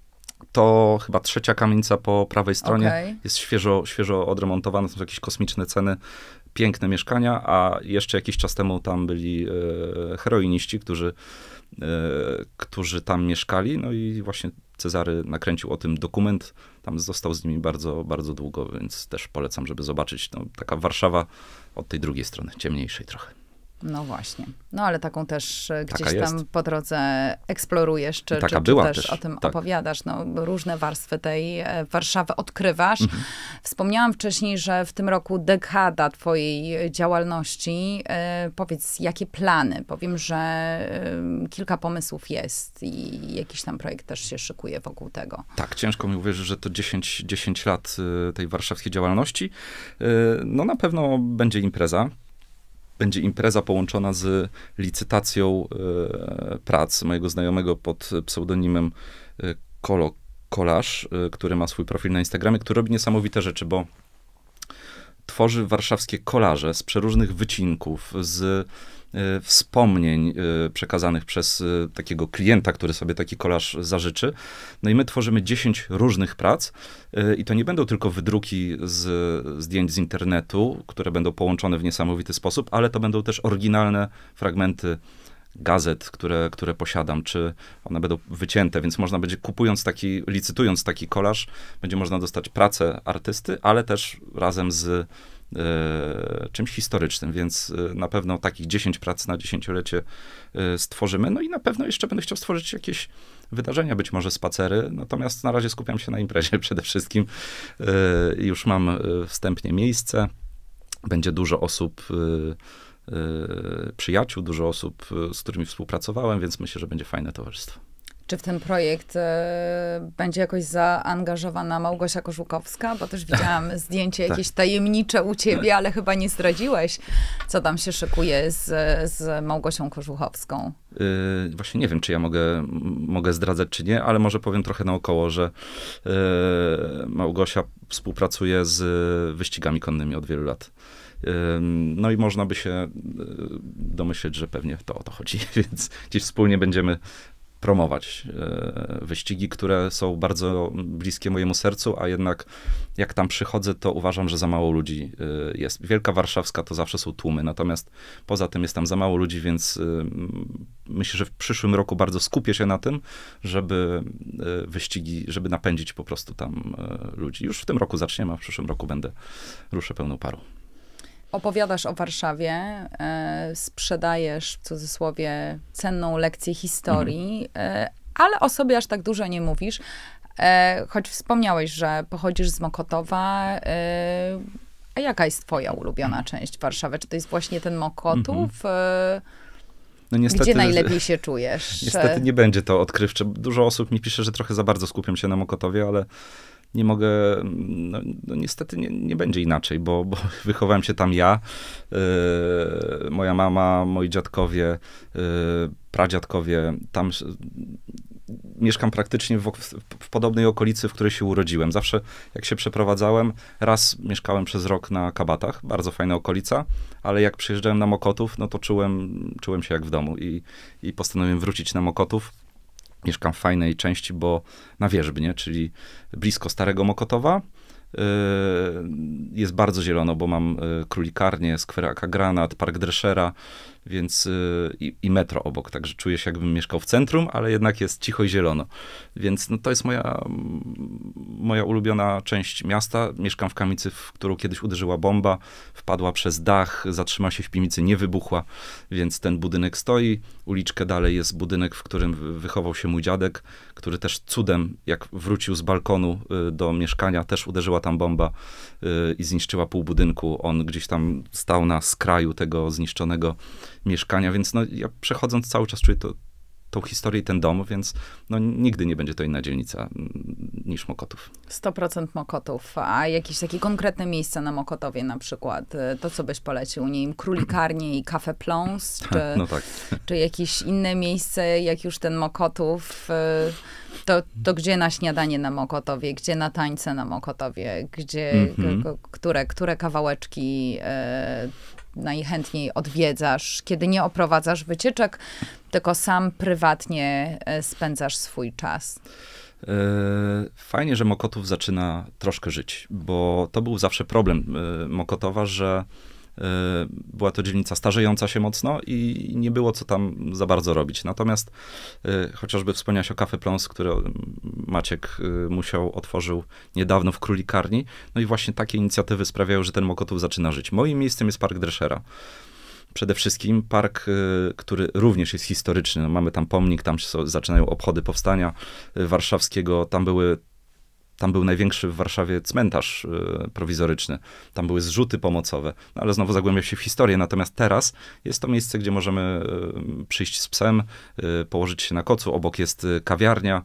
to chyba trzecia kamienica po prawej stronie okay. jest świeżo, świeżo odremontowana, są jakieś kosmiczne ceny piękne mieszkania, a jeszcze jakiś czas temu tam byli e, heroiniści, którzy, e, którzy tam mieszkali. No i właśnie Cezary nakręcił o tym dokument. Tam został z nimi bardzo, bardzo długo, więc też polecam, żeby zobaczyć. No, taka Warszawa od tej drugiej strony, ciemniejszej trochę. No właśnie. No ale taką też e, gdzieś tam po drodze eksplorujesz, czy, czy, czy też, też, o tym tak. opowiadasz. No, różne warstwy tej e, Warszawy odkrywasz. Mhm. Wspomniałam wcześniej, że w tym roku dekada twojej działalności. E, powiedz, jakie plany? Powiem, że kilka pomysłów jest i jakiś tam projekt też się szykuje wokół tego. Tak, ciężko mi uwierzyć, że to 10, 10 lat tej warszawskiej działalności. No na pewno będzie impreza będzie impreza połączona z licytacją e, prac mojego znajomego pod pseudonimem e, Kolo Kolarz, e, który ma swój profil na Instagramie, który robi niesamowite rzeczy, bo tworzy warszawskie kolaże z przeróżnych wycinków, z E, wspomnień e, przekazanych przez e, takiego klienta, który sobie taki kolaż zażyczy. No i my tworzymy 10 różnych prac i to nie będą tylko wydruki z zdjęć z internetu, które będą połączone w niesamowity sposób, ale to będą też oryginalne fragmenty gazet, które, które posiadam, czy one będą wycięte, więc można będzie kupując taki, licytując taki kolaż, będzie można dostać pracę artysty, ale też razem z E, czymś historycznym, więc e, na pewno takich 10 prac na dziesięciolecie e, stworzymy. No i na pewno jeszcze będę chciał stworzyć jakieś wydarzenia, być może spacery, natomiast na razie skupiam się na imprezie przede wszystkim. Już mam wstępnie miejsce, będzie dużo osób przyjaciół, dużo osób, z którymi współpracowałem, więc myślę, że będzie fajne towarzystwo. Czy w ten projekt e, będzie jakoś zaangażowana Małgosia Kożukowska? Bo też widziałam zdjęcie tak. jakieś tajemnicze u ciebie, ale chyba nie zdradziłeś, co tam się szykuje z, z Małgosią Kożuchowską. Yy, właśnie nie wiem, czy ja mogę, mogę zdradzać, czy nie, ale może powiem trochę naokoło, że yy, Małgosia współpracuje z wyścigami konnymi od wielu lat. Y, no i można by się y, domyśleć, że pewnie to o to chodzi, więc gdzieś wspólnie będziemy promować e, wyścigi, które są bardzo bliskie mojemu sercu, a jednak jak tam przychodzę, to uważam, że za mało ludzi e, jest. Wielka Warszawska to zawsze są tłumy, natomiast poza tym jest tam za mało ludzi, więc e, myślę, że w przyszłym roku bardzo skupię się na tym, żeby wyścigi, żeby napędzić po prostu tam ludzi. Już w tym roku zaczniemy, a w przyszłym roku będę ruszę pełną parą opowiadasz o Warszawie, e, sprzedajesz w cudzysłowie cenną lekcję historii, mhm. e, ale o sobie aż tak dużo nie mówisz. E, choć wspomniałeś, że pochodzisz z Mokotowa. E, a jaka jest Twoja ulubiona część Warszawy? Czy to jest właśnie ten Mokotów? Mhm. E, no niestety, Gdzie najlepiej się czujesz? Niestety nie będzie to odkrywcze. Dużo osób mi pisze, że trochę za bardzo skupiam się na Mokotowie, ale nie mogę, no, no niestety nie, nie, będzie inaczej, bo, bo wychowałem się tam ja, yy, moja mama, moi dziadkowie, yy, pradziadkowie, tam mieszkam praktycznie w, w, podobnej okolicy, w której się urodziłem. Zawsze jak się przeprowadzałem, raz mieszkałem przez rok na Kabatach, bardzo fajna okolica, ale jak przyjeżdżałem na Mokotów, no to czułem, czułem się jak w domu i, i postanowiłem wrócić na Mokotów Mieszkam w fajnej części, bo na Wierzbnie, czyli blisko Starego Mokotowa. Yy, jest bardzo zielono, bo mam yy, królikarnię, skweraka Granat, park Dreszera, więc yy, i, i, metro obok, także czuję się jakbym mieszkał w centrum, ale jednak jest cicho i zielono. Więc no, to jest moja, moja ulubiona część miasta. Mieszkam w kamicy, w którą kiedyś uderzyła bomba, wpadła przez dach, zatrzymała się w piwnicy, nie wybuchła, więc ten budynek stoi uliczkę dalej jest budynek, w którym wychował się mój dziadek, który też cudem, jak wrócił z balkonu y, do mieszkania, też uderzyła tam bomba y, i zniszczyła pół budynku. On gdzieś tam stał na skraju tego zniszczonego mieszkania, więc no, ja przechodząc cały czas czuję to, tą historię i ten dom, więc no, nigdy nie będzie to inna dzielnica mm, niż Mokotów. 100% Mokotów. A jakieś takie konkretne miejsca na Mokotowie na przykład, y, to co byś polecił? Nie wiem, królikarnie i Café Plons, czy, no tak. czy jakieś inne miejsce, jak już ten Mokotów, y, to, to gdzie na śniadanie na Mokotowie, gdzie na tańce na Mokotowie, gdzie, mm -hmm. które, które kawałeczki y, najchętniej odwiedzasz, kiedy nie oprowadzasz wycieczek, tylko sam prywatnie e, spędzasz swój czas? E, fajnie, że Mokotów zaczyna troszkę żyć, bo to był zawsze problem e, Mokotowa, że E, była to dzielnica starzejąca się mocno i nie było co tam za bardzo robić. Natomiast e, chociażby wspomniałeś o Café Plons, które Maciek e, musiał, otworzył niedawno w Królikarni. No i właśnie takie inicjatywy sprawiają, że ten Mokotów zaczyna żyć. Moim miejscem jest Park Dreschera przede wszystkim park, który również jest historyczny. No, mamy tam pomnik, tam się zaczynają obchody powstania warszawskiego, tam były tam był największy w Warszawie cmentarz y, prowizoryczny, tam były zrzuty pomocowe, no ale znowu zagłębia się w historię. Natomiast teraz jest to miejsce, gdzie możemy y, przyjść z psem, y, położyć się na kocu, obok jest kawiarnia,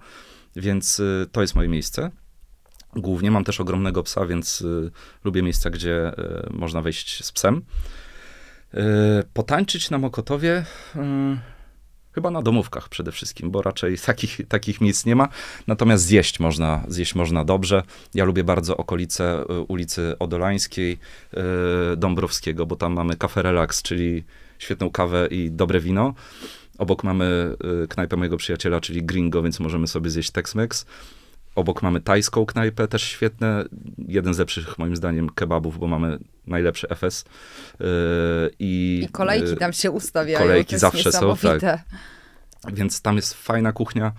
więc to jest moje miejsce. Głównie mam też ogromnego psa, więc lubię miejsca, gdzie można wejść z psem. Potańczyć na Mokotowie mm, Chyba na domówkach przede wszystkim, bo raczej takich, takich miejsc nie ma. Natomiast zjeść można, zjeść można dobrze. Ja lubię bardzo okolice y, ulicy Odolańskiej, y, Dąbrowskiego, bo tam mamy Cafe Relax, czyli świetną kawę i dobre wino. Obok mamy y, knajpę mojego przyjaciela, czyli Gringo, więc możemy sobie zjeść Tex-Mex. Obok mamy tajską knajpę, też świetne. Jeden z lepszych, moim zdaniem, kebabów, bo mamy najlepszy FS. Yy, i, I kolejki yy, tam się ustawiają. Kolejki zawsze są, tak. Więc tam jest fajna kuchnia,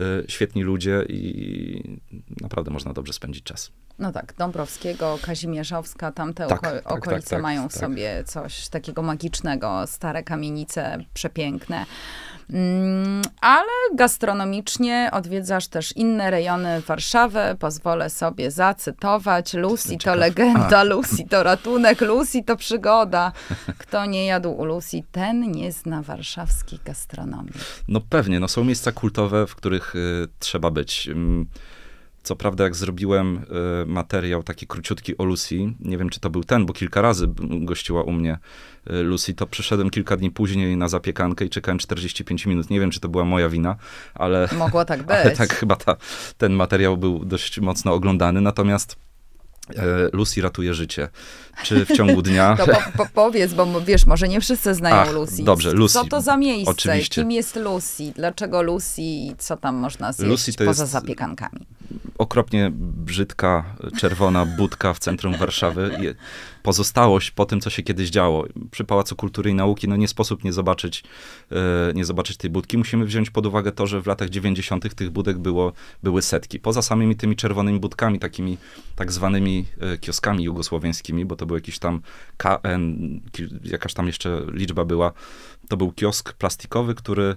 yy, świetni ludzie i naprawdę można dobrze spędzić czas. No tak, Dąbrowskiego, Kazimierzowska, tamte tak, oko tak, tak okolice tak, mają w tak. sobie coś takiego magicznego. Stare kamienice przepiękne. Mm, ale gastronomicznie odwiedzasz też inne rejony Warszawy. Pozwolę sobie zacytować. Lucy to legenda, Lucy to ratunek, Lucy to przygoda. Kto nie jadł u Lucy, ten nie zna warszawskiej gastronomii. No pewnie, no są miejsca kultowe, w których y, trzeba być. Y, co prawda, jak zrobiłem y, materiał taki króciutki o Lucy, nie wiem czy to był ten, bo kilka razy gościła u mnie y, Lucy, to przyszedłem kilka dni później na zapiekankę i czekałem 45 minut. Nie wiem, czy to była moja wina, ale. Mogło tak być. Ale tak, chyba ta, ten materiał był dość mocno oglądany. Natomiast E, Lucy ratuje życie. Czy w ciągu dnia. To po, po, powiedz, bo wiesz, może nie wszyscy znają Ach, Lucy. Dobrze, Lucy. Co to za miejsce? Oczywiście. Kim jest Lucy? Dlaczego Lucy i co tam można zjeść Lucy to poza jest zapiekankami? Okropnie brzydka, czerwona budka w centrum Warszawy pozostałość po tym, co się kiedyś działo. Przy Pałacu Kultury i Nauki no nie sposób nie zobaczyć, e, nie zobaczyć tej budki. Musimy wziąć pod uwagę to, że w latach 90. tych budek było, były setki. Poza samymi tymi czerwonymi budkami, takimi tak zwanymi e, kioskami jugosłowiańskimi, bo to był jakiś tam KN, jakaś tam jeszcze liczba była, to był kiosk plastikowy, który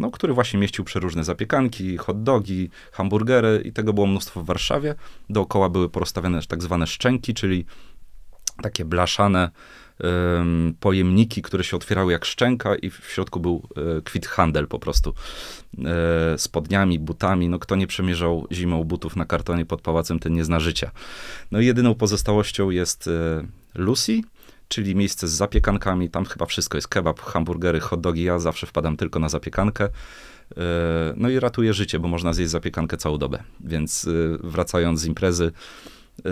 no, który właśnie mieścił przeróżne zapiekanki, hot dogi, hamburgery i tego było mnóstwo w Warszawie. Dookoła były porozstawiane tak zwane szczęki, czyli takie blaszane um, pojemniki, które się otwierały jak szczęka i w środku był e, kwit handel po prostu z e, spodniami, butami. No kto nie przemierzał zimą butów na kartonie pod pałacem, ten nie zna życia. No i jedyną pozostałością jest e, Lucy, czyli miejsce z zapiekankami. Tam chyba wszystko jest kebab, hamburgery, hot dogi. Ja zawsze wpadam tylko na zapiekankę. E, no i ratuje życie, bo można zjeść zapiekankę całą dobę. Więc e, wracając z imprezy, e,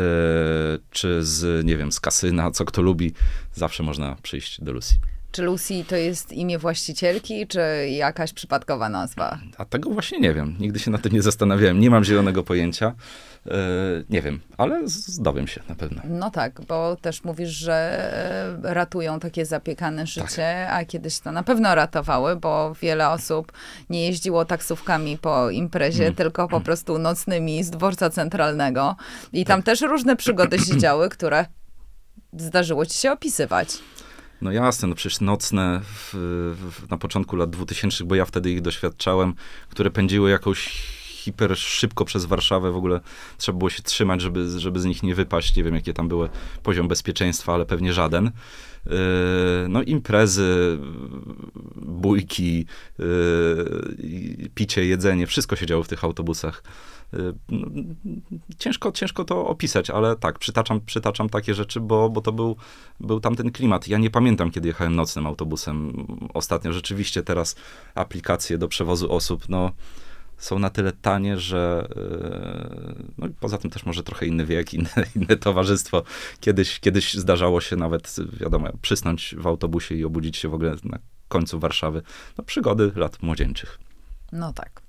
czy z, nie wiem, z kasyna, co kto lubi, zawsze można przyjść do Lucy. Czy Lucy to jest imię właścicielki, czy jakaś przypadkowa nazwa? A tego właśnie nie wiem. Nigdy się na tym nie zastanawiałem. Nie mam zielonego pojęcia. E, nie wiem, ale zdowiem się na pewno. No tak, bo też mówisz, że e, ratują takie zapiekane życie, tak. a kiedyś to na pewno ratowały, bo wiele osób nie jeździło taksówkami po imprezie, mm. tylko po mm. prostu nocnymi z dworca centralnego. I tak. tam też różne przygody się działy, które zdarzyło ci się opisywać. No jasne, no przecież nocne w, w, na początku lat 2000, bo ja wtedy ich doświadczałem, które pędziły jakoś hiper szybko przez Warszawę, w ogóle trzeba było się trzymać, żeby, żeby z nich nie wypaść. Nie wiem, jakie tam były poziom bezpieczeństwa, ale pewnie żaden. E, no imprezy, bójki, e, picie, jedzenie, wszystko się działo w tych autobusach. Y, no, ciężko, ciężko to opisać, ale tak, przytaczam, przytaczam takie rzeczy, bo, bo to był, był tamten klimat. Ja nie pamiętam, kiedy jechałem nocnym autobusem ostatnio. Rzeczywiście teraz aplikacje do przewozu osób, no są na tyle tanie, że y, no i poza tym też może trochę inny wiek, inne, inne towarzystwo. Kiedyś, kiedyś zdarzało się nawet, wiadomo, przysnąć w autobusie i obudzić się w ogóle na końcu Warszawy. No, przygody lat młodzieńczych. No tak.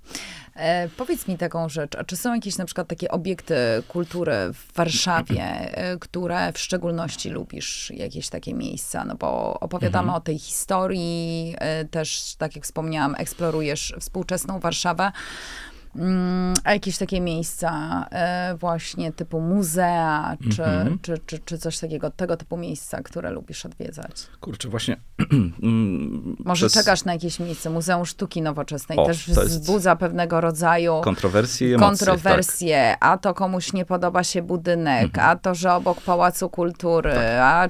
E, powiedz mi taką rzecz, a czy są jakieś na przykład takie obiekty kultury w Warszawie, e, które w szczególności lubisz, jakieś takie miejsca? No bo opowiadamy mhm. o tej historii, e, też tak jak wspomniałam, eksplorujesz współczesną Warszawę. Mm, a jakieś takie miejsca e, właśnie typu muzea, czy, mm -hmm. czy, czy, czy, coś takiego, tego typu miejsca, które lubisz odwiedzać? Kurczę, właśnie... Mm, Może przez... czekasz na jakieś miejsce, Muzeum Sztuki Nowoczesnej o, też wzbudza pewnego rodzaju... Kontrowersje emocje, tak. Kontrowersje, tak. a to komuś nie podoba się budynek, mm -hmm. a to, że obok Pałacu Kultury, tak. a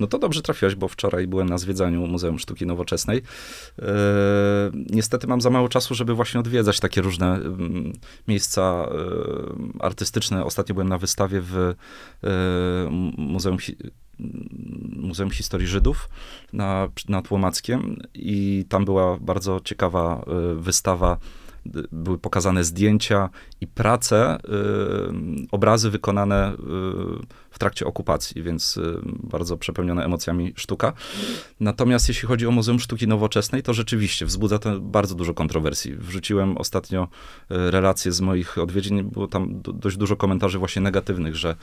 no to dobrze trafiłeś, bo wczoraj byłem na zwiedzaniu Muzeum Sztuki Nowoczesnej. E, niestety mam za mało czasu, żeby właśnie odwiedzać takie różne miejsca e, artystyczne. Ostatnio byłem na wystawie w e, Muzeum Hi Muzeum Historii Żydów na, na Tłomackiem i tam była bardzo ciekawa wystawa były pokazane zdjęcia i prace, y, obrazy wykonane y, w trakcie okupacji, więc y, bardzo przepełnione emocjami sztuka. Natomiast jeśli chodzi o Muzeum Sztuki Nowoczesnej, to rzeczywiście wzbudza to bardzo dużo kontrowersji. Wrzuciłem ostatnio relacje z moich odwiedzin, było tam dość dużo komentarzy właśnie negatywnych, że,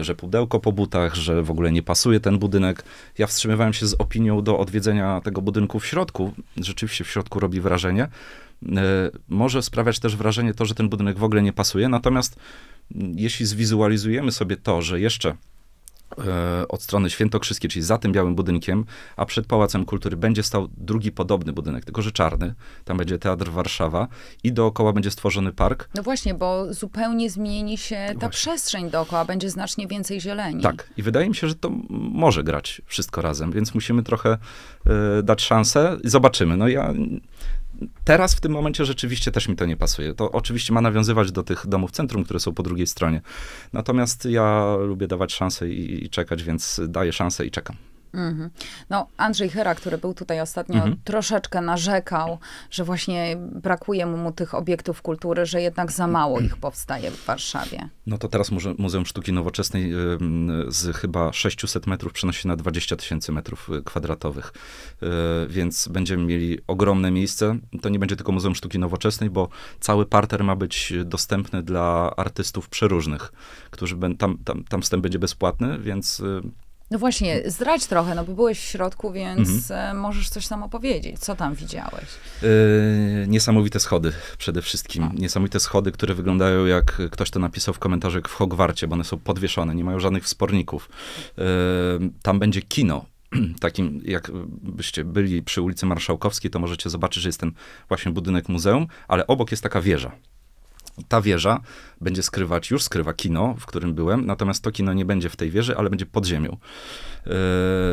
że pudełko po butach, że w ogóle nie pasuje ten budynek. Ja wstrzymywałem się z opinią do odwiedzenia tego budynku w środku. Rzeczywiście w środku robi wrażenie, E, może sprawiać też wrażenie to, że ten budynek w ogóle nie pasuje. Natomiast mm, jeśli zwizualizujemy sobie to, że jeszcze e, od strony Świętokrzyskiej, czyli za tym białym budynkiem, a przed Pałacem Kultury będzie stał drugi podobny budynek, tylko że czarny. Tam będzie Teatr Warszawa i dookoła będzie stworzony park. No właśnie, bo zupełnie zmieni się ta właśnie. przestrzeń dookoła, będzie znacznie więcej zieleni. Tak, i wydaje mi się, że to może grać wszystko razem, więc musimy trochę y, dać szansę i zobaczymy. No ja teraz w tym momencie rzeczywiście też mi to nie pasuje. To oczywiście ma nawiązywać do tych domów centrum, które są po drugiej stronie. Natomiast ja lubię dawać szanse i, i czekać, więc daję szansę i czekam. Mm-hmm. No, Andrzej Hyra, który był tutaj ostatnio, mm-hmm. troszeczkę narzekał, że właśnie brakuje mu tych obiektów kultury, że jednak za mało ich powstaje w Warszawie. No to teraz Muzeum Sztuki Nowoczesnej z chyba 600 metrów przenosi się na 20 tysięcy metrów y, kwadratowych, y, więc będziemy mieli ogromne miejsce. To nie będzie tylko Muzeum Sztuki Nowoczesnej, bo cały parter ma być dostępny dla artystów przeróżnych, którzy będą tam, tam, tam wstęp będzie bezpłatny, więc y, no właśnie, mhm. zdradź trochę, no bo byłeś w środku, więc mhm. E, możesz coś samo opowiedzieć. Co tam widziałeś? Yy, niesamowite schody przede wszystkim. A. Tak. Niesamowite schody, które wyglądają jak ktoś to napisał w komentarzach w Hogwarcie, bo one są podwieszone, nie mają żadnych wsporników. Yy, tam będzie kino takim, jak byście byli przy ulicy Marszałkowskiej, to możecie zobaczyć, że jest ten właśnie budynek muzeum, ale obok jest taka wieża ta wieża będzie skrywać, już skrywa kino, w którym byłem, natomiast to kino nie będzie w tej wieży, ale będzie pod ziemią. E,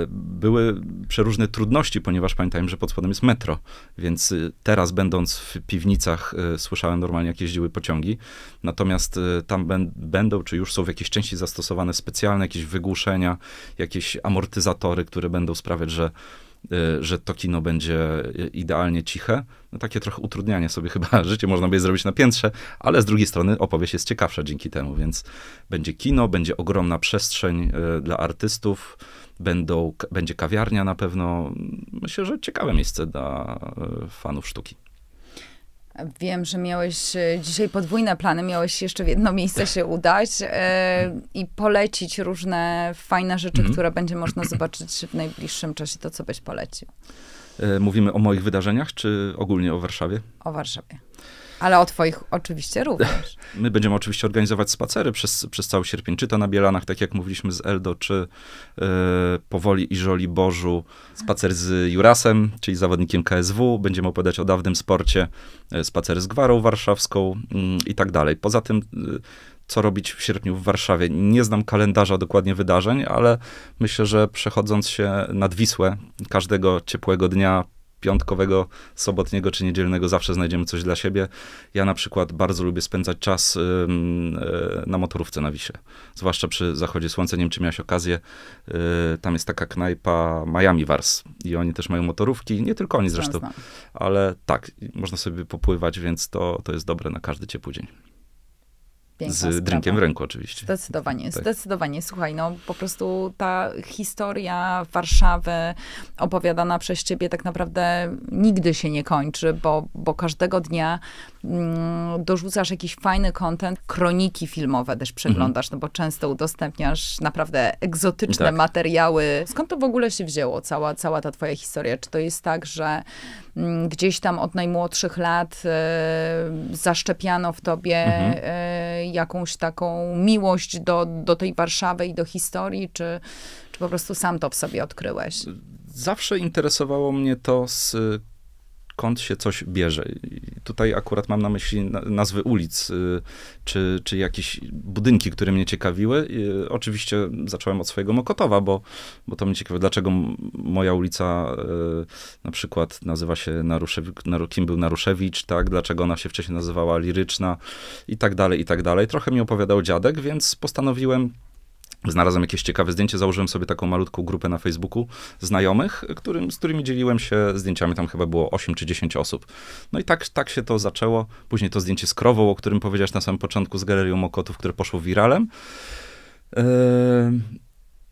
były przeróżne trudności, ponieważ pamiętajmy, że pod spodem jest metro, więc y, teraz będąc w piwnicach y, słyszałem normalnie, jak jeździły pociągi, natomiast y, tam będą, czy już są w jakiejś części zastosowane specjalne jakieś wygłuszenia, jakieś amortyzatory, które będą sprawiać, że Y, że to kino będzie idealnie ciche. No takie trochę utrudnianie sobie chyba życie można by zrobić na piętrze, ale z drugiej strony opowieść jest ciekawsza dzięki temu, więc będzie kino, będzie ogromna przestrzeń y, dla artystów, będą, będzie kawiarnia na pewno. Myślę, że ciekawe miejsce dla y, fanów sztuki. Wiem, że miałeś e, dzisiaj podwójne plany, miałeś jeszcze w jedno miejsce się udać yy, i polecić różne fajne rzeczy, mm. które będzie można zobaczyć w najbliższym czasie. To co byś polecił? E, mówimy o moich wydarzeniach, czy ogólnie o Warszawie? O Warszawie ale o twoich oczywiście również. My będziemy oczywiście organizować spacery przez, przez cały sierpień, czy to na Bielanach, tak jak mówiliśmy z Eldo, czy e, powoli i żoli Bożu, spacer z Jurasem, czyli zawodnikiem KSW, będziemy opowiadać o dawnym sporcie, e, spacer z Gwarą Warszawską mm, i tak dalej. Poza tym... E, co robić w sierpniu w Warszawie. Nie znam kalendarza dokładnie wydarzeń, ale myślę, że przechodząc się nad Wisłę każdego ciepłego dnia piątkowego, sobotniego czy niedzielnego zawsze znajdziemy coś dla siebie. Ja na przykład bardzo lubię spędzać czas e, na motorówce na Wisie, zwłaszcza przy zachodzie słońca. Nie wiem, czy miałeś okazję, y, tam jest taka knajpa Miami Wars i oni też mają motorówki, nie tylko oni zresztą, ale tak, można sobie popływać, więc to, to jest dobre na każdy ciepły dzień. Piękna z sprawa. drinkiem w ręku oczywiście. Zdecydowanie, tak. zdecydowanie. Słuchaj, no po prostu ta historia Warszawy opowiadana przez ciebie tak naprawdę nigdy się nie kończy, bo, bo każdego dnia Mm, dorzucasz jakiś fajny content, kroniki filmowe też mhm. przeglądasz, mhm. no bo często udostępniasz naprawdę egzotyczne tak. materiały. Skąd to w ogóle się wzięło, cała, cała ta twoja historia? Czy to jest tak, że mm, gdzieś tam od najmłodszych lat e, zaszczepiano w tobie mhm. e, jakąś taką miłość do, do tej Warszawy i do historii, czy, czy po prostu sam to w sobie odkryłeś? Zawsze interesowało mnie to z skąd się coś bierze. I tutaj akurat mam na myśli nazwy ulic, y, czy, czy jakieś budynki, które mnie ciekawiły. I y, oczywiście zacząłem od swojego Mokotowa, bo, bo to mnie ciekawe, dlaczego moja ulica y, na przykład nazywa się Naruszewicz, kim był Naruszewicz, tak, dlaczego ona się wcześniej nazywała Liryczna i tak dalej, i tak dalej. Trochę mi opowiadał dziadek, więc postanowiłem Znalazłem jakieś ciekawe zdjęcie, założyłem sobie taką malutką grupę na Facebooku znajomych, którym, z którymi dzieliłem się zdjęciami, tam chyba było 8 czy 10 osób. No i tak, tak się to zaczęło. Później to zdjęcie z krową, o którym powiedziałeś na samym początku, z Galerią Mokotów, które poszło wiralem. Yy,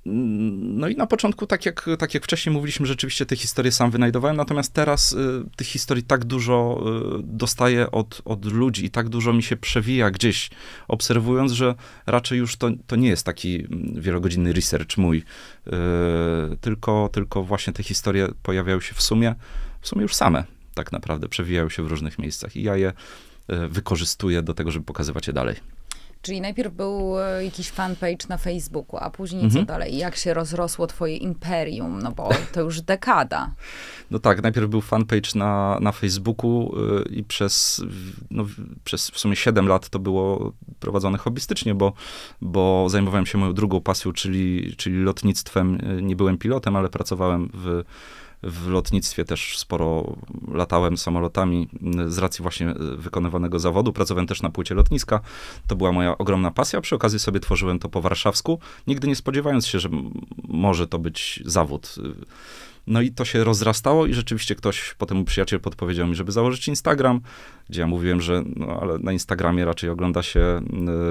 no i na początku, tak jak, tak jak wcześniej mówiliśmy, rzeczywiście te historie sam wynajdowałem, natomiast teraz y, tych historii tak dużo y, dostaję od, od ludzi i tak dużo mi się przewija gdzieś obserwując, że raczej już to, to nie jest taki mm, wielogodzinny research mój, y, tylko, tylko właśnie te historie pojawiają się w sumie, w sumie już same tak naprawdę, przewijają się w różnych miejscach i ja je y, wykorzystuję do tego, żeby pokazywać je dalej. Czyli najpierw był e, jakiś fanpage na Facebooku, a później mhm. co dalej? Jak się rozrosło twoje imperium? No bo to już dekada. No tak, najpierw był fanpage na, na Facebooku e, i przez, no, przez w sumie 7 lat to było prowadzone hobbystycznie, bo, bo zajmowałem się moją drugą pasją, czyli, czyli lotnictwem. E, nie byłem pilotem, ale pracowałem w w lotnictwie też sporo latałem samolotami z racji właśnie e, wykonywanego zawodu. Pracowałem też na płycie lotniska. To była moja ogromna pasja. Przy okazji sobie tworzyłem to po warszawsku, nigdy nie spodziewając się, że może to być zawód. Y, no i to się rozrastało i rzeczywiście ktoś, potem przyjaciel podpowiedział mi, żeby założyć Instagram, gdzie ja mówiłem, że no ale na Instagramie raczej ogląda się...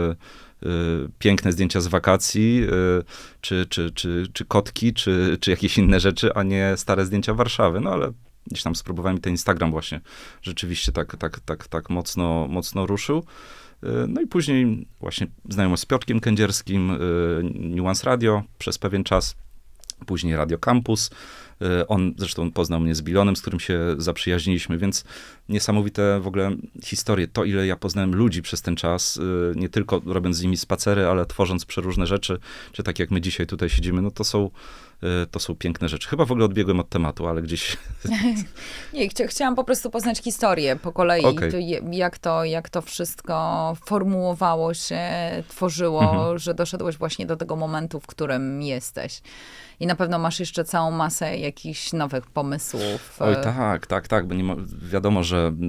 Yy, Y, piękne zdjęcia z wakacji, y, czy, czy, czy, czy kotki, czy, czy jakieś inne rzeczy, a nie stare zdjęcia Warszawy. No ale gdzieś tam spróbowałem i ten Instagram właśnie rzeczywiście tak, tak, tak, tak mocno, mocno ruszył. Y, no i później właśnie znajomość z Piotrkiem Kędzierskim, Nuance Radio przez pewien czas, później Radio Campus, E, on zresztą poznał mnie z Bilonem, z którym się zaprzyjaźniliśmy, więc niesamowite w ogóle historie. To, ile ja poznałem ludzi przez ten czas, e, nie tylko robiąc z nimi spacery, ale tworząc przeróżne rzeczy, czy tak jak my dzisiaj tutaj siedzimy, no to są Y, to są piękne rzeczy. Chyba w ogóle odbiegłem od tematu, ale gdzieś... Nie, chcia, chciałam po prostu poznać historię po kolei, okay. to jak, to, jak to wszystko formułowało się, tworzyło, mhm. że doszedłeś właśnie do tego momentu, w którym jesteś. I na pewno masz jeszcze całą masę jakichś nowych pomysłów. E, Oj, tak, tak, tak, bo ma, wiadomo, że y,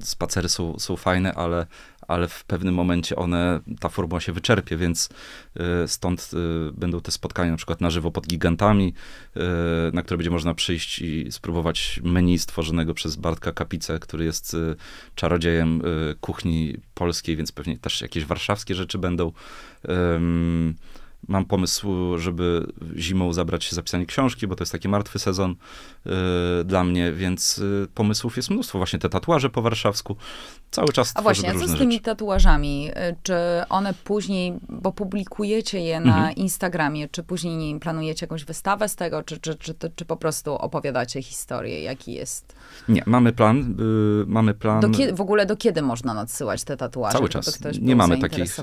y, spacery są, są fajne, ale, ale w pewnym momencie one, ta formuła się wyczerpie, więc y, stąd y, będą te spotkania na przykład na żywo pod gigantami, y, na które będzie można przyjść i spróbować menu stworzonego przez Bartka Kapicę, który jest czarodziejem kuchni polskiej, więc pewnie też jakieś warszawskie rzeczy będą. Mam pomysł, żeby zimą zabrać się za pisanie książki, bo to jest taki martwy sezon y, dla mnie, więc y, pomysłów jest mnóstwo. Właśnie te tatuaże po warszawsku. Cały czas A właśnie, a co z tymi rzeczy. tatuażami? Y, czy one później, bo publikujecie je na mhm. Instagramie, czy później planujecie jakąś wystawę z tego, czy, czy, czy, czy, po prostu opowiadacie historię, jaki jest? Nie, mamy plan. mamy plan. Kiedy, w ogóle do kiedy można nadsyłać te tatuaże? Cały czas. Nie mamy takich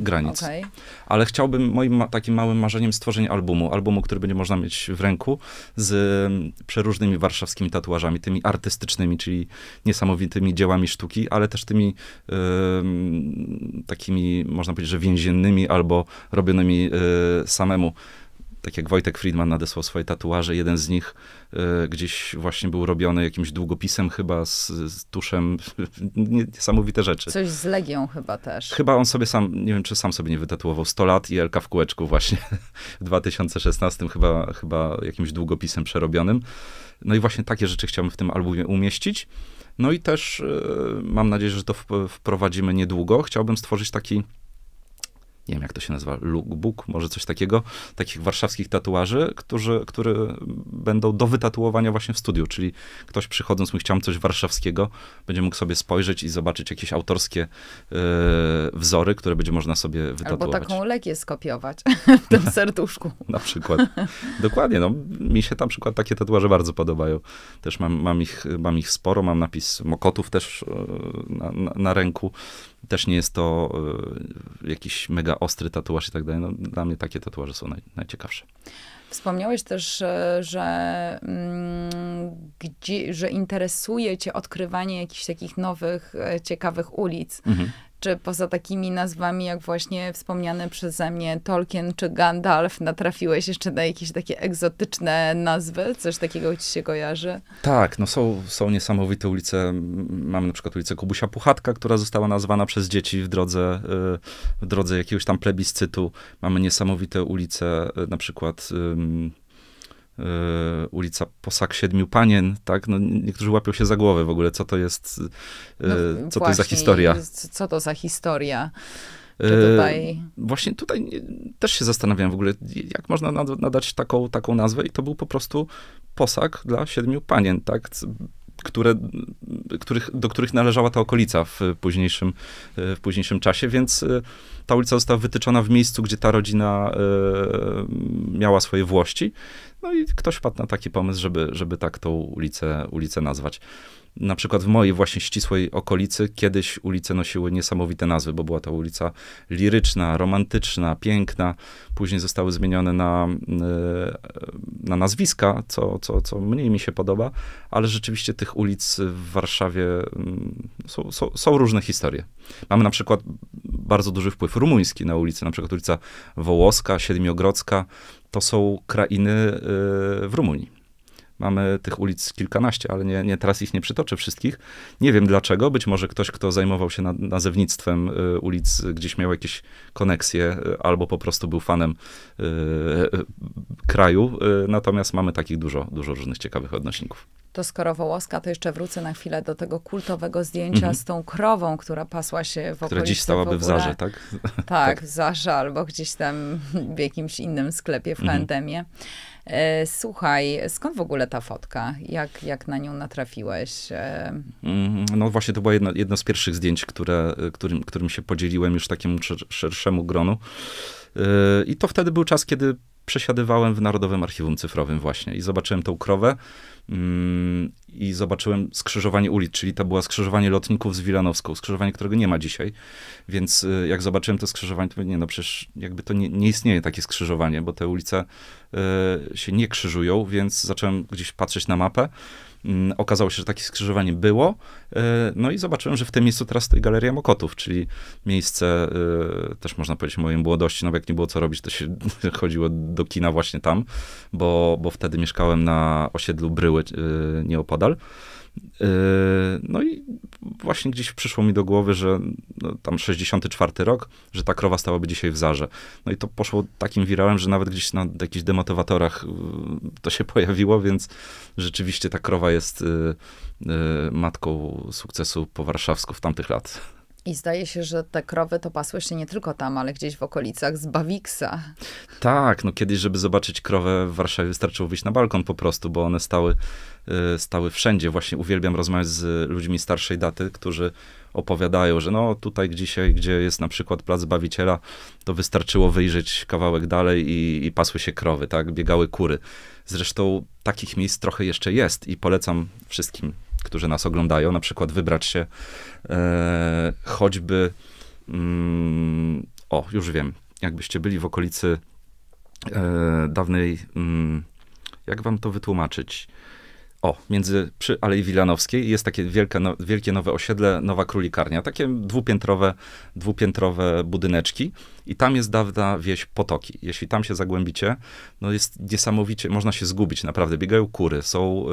granic. Okay. Ale chciałbym moim ma takim małym marzeniem stworzenie albumu. Albumu, który będzie można mieć w ręku z mm, przeróżnymi warszawskimi tatuażami, tymi artystycznymi, czyli niesamowitymi dziełami sztuki, ale też tymi y, takimi, można powiedzieć, że więziennymi albo robionymi y, samemu tak jak Wojtek Friedman nadesłał swoje tatuaże, jeden z nich y, gdzieś właśnie był robiony jakimś długopisem chyba z, z tuszem, niesamowite rzeczy. Coś z Legią chyba też. Chyba on sobie sam, nie wiem czy sam sobie nie wytatuował, 100 lat i Elka w kółeczku właśnie w 2016 chyba, chyba jakimś długopisem przerobionym. No i właśnie takie rzeczy chciałbym w tym albumie umieścić. No i też y, mam nadzieję, że to wprowadzimy niedługo. Chciałbym stworzyć taki nie wiem jak to się nazywa, lookbook, może coś takiego, takich warszawskich tatuaży, którzy, które będą do wytatuowania właśnie w studiu, czyli ktoś przychodząc, mówi, chciałem coś warszawskiego, będzie mógł sobie spojrzeć i zobaczyć jakieś autorskie yy, wzory, które będzie można sobie wytatuować. Albo taką legię skopiować w tym serduszku. Na przykład. Dokładnie, no mi się tam przykład takie tatuaże bardzo podobają. Też mam, mam, ich, mam ich sporo, mam napis Mokotów też e, na, na, na ręku, też nie jest to e, jakiś mega ostry tatuaż i tak dalej. No, dla mnie takie tatuaże są naj, najciekawsze. Wspomniałeś też, e, że, mm, gdzie, że interesuje cię odkrywanie jakichś takich nowych, e, ciekawych ulic. Mhm czy poza takimi nazwami jak właśnie wspomniane przeze mnie Tolkien czy Gandalf, natrafiłeś jeszcze na jakieś takie egzotyczne nazwy? Coś takiego ci się kojarzy? Tak, no są, są niesamowite ulice. Mamy na przykład ulicę Kubusia Puchatka, która została nazwana przez dzieci w drodze, y, w drodze jakiegoś tam plebiscytu. Mamy niesamowite ulice, y, na przykład E, ulica Posag Siedmiu Panien, tak? No, niektórzy łapią się za głowę w ogóle, co to jest, e, no, co to jest za historia. Co to za historia? E, tutaj... Właśnie tutaj też się zastanawiałem w ogóle, jak można nadać taką, taką nazwę i to był po prostu posag dla siedmiu panien, tak? Które, których, do których należała ta okolica w późniejszym, w późniejszym czasie, więc ta ulica została wytyczona w miejscu, gdzie ta rodzina y, miała swoje włości. No i ktoś wpadł na taki pomysł, żeby, żeby tak tą ulicę, ulicę nazwać. Na przykład w mojej właśnie ścisłej okolicy kiedyś ulice nosiły niesamowite nazwy, bo była to ulica liryczna, romantyczna, piękna. Później zostały zmienione na, e, na nazwiska, co, co, co mniej mi się podoba, ale rzeczywiście tych ulic w Warszawie mm, są, są, są różne historie. Mamy na przykład bardzo duży wpływ rumuński na ulicy, na przykład ulica Wołoska, Siedmiogrodzka, to są krainy y, w Rumunii. Mamy tych ulic kilkanaście, ale nie, nie, teraz ich nie przytoczę wszystkich. Nie wiem dlaczego, być może ktoś, kto zajmował się na, nazewnictwem y, ulic, y, gdzieś miał jakieś koneksje y, albo po prostu był fanem y, kraju, natomiast mamy takich dużo, dużo różnych ciekawych odnośników. To skoro Wołoska, to jeszcze wrócę na chwilę do tego kultowego zdjęcia mm -hmm. z tą krową, która pasła się w okolicy. Która dziś stałaby w, w Zarze, tak? Tak, w Zarze albo gdzieś tam w jakimś innym sklepie w H&Mie. Mm -hmm. E, słuchaj, skąd w ogóle ta fotka? Jak, jak na nią natrafiłeś? E, mm, no właśnie to było jedno, jedno z pierwszych zdjęć, które, e, którym, którym się podzieliłem już takiemu szerszemu gronu. I to wtedy był czas, kiedy przesiadywałem w Narodowym Archiwum Cyfrowym właśnie i zobaczyłem tą krowę Mm, i zobaczyłem skrzyżowanie ulic, czyli to było skrzyżowanie lotników z Wilanowską, skrzyżowanie, którego nie ma dzisiaj, więc y, jak zobaczyłem to skrzyżowanie, to nie no przecież jakby to nie, nie istnieje takie skrzyżowanie, bo te ulice y, się nie krzyżują, więc zacząłem gdzieś patrzeć na mapę Mm, okazało się, że takie skrzyżowanie było. E, no i zobaczyłem, że w tym miejscu teraz stoi Galeria Mokotów, czyli miejsce, e, też można powiedzieć, mojej młodości. No jak nie było co robić, to się chodziło do kina właśnie tam, bo, bo wtedy mieszkałem na osiedlu Bryły e, nieopodal. Yy, no i właśnie gdzieś przyszło mi do głowy, że no, tam 64 rok, że ta krowa stałaby dzisiaj w Zarze. No i to poszło takim wirałem, że nawet gdzieś na jakichś demotywatorach yy, to się pojawiło, więc rzeczywiście ta krowa jest yy, matką sukcesu po warszawsku w tamtych lat. I zdaje się, że te krowy to pasły się nie tylko tam, ale gdzieś w okolicach z Bawiksa. Tak, no kiedyś, żeby zobaczyć krowę w Warszawie, wystarczyło wyjść na balkon po prostu, bo one stały, y, stały wszędzie. Właśnie uwielbiam rozmawiać z ludźmi starszej daty, którzy opowiadają, że no tutaj dzisiaj, gdzie jest na przykład plac Bawiciela, to wystarczyło wyjrzeć kawałek dalej i, i pasły się krowy, tak, biegały kury. Zresztą takich miejsc trochę jeszcze jest i polecam wszystkim którzy nas oglądają, na przykład wybrać się e, choćby, mm, o już wiem, jakbyście byli w okolicy e, dawnej, mm, jak wam to wytłumaczyć? O, między przy Alei Wilanowskiej jest takie wielkie, no, wielkie nowe osiedle, nowa królikarnia. Takie dwupiętrowe, dwupiętrowe budyneczki. I tam jest dawna wieś Potoki. Jeśli tam się zagłębicie, no jest niesamowicie, można się zgubić naprawdę. Biegają kury, są, e,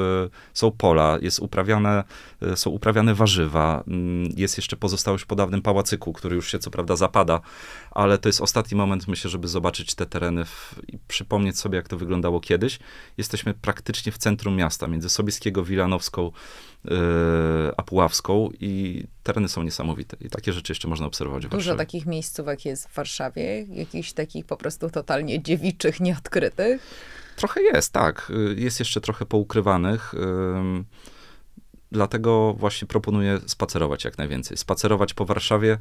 są pola, jest uprawiane, e, są uprawiane warzywa, mm, jest jeszcze pozostałość po dawnym pałacyku, który już się co prawda zapada, ale to jest ostatni moment, myślę, żeby zobaczyć te tereny w, i przypomnieć sobie, jak to wyglądało kiedyś. Jesteśmy praktycznie w centrum miasta, między Sobieskiego, Wilanowską, E, Apuławską i tereny są niesamowite. I takie rzeczy jeszcze można obserwować w Dużo Warszawie. takich miejscówek jest w Warszawie, jakichś takich po prostu totalnie dziewiczych, nieodkrytych? Trochę jest, tak. Y, jest jeszcze trochę poukrywanych. Yy Dlatego właśnie proponuję spacerować jak najwięcej. Spacerować po Warszawie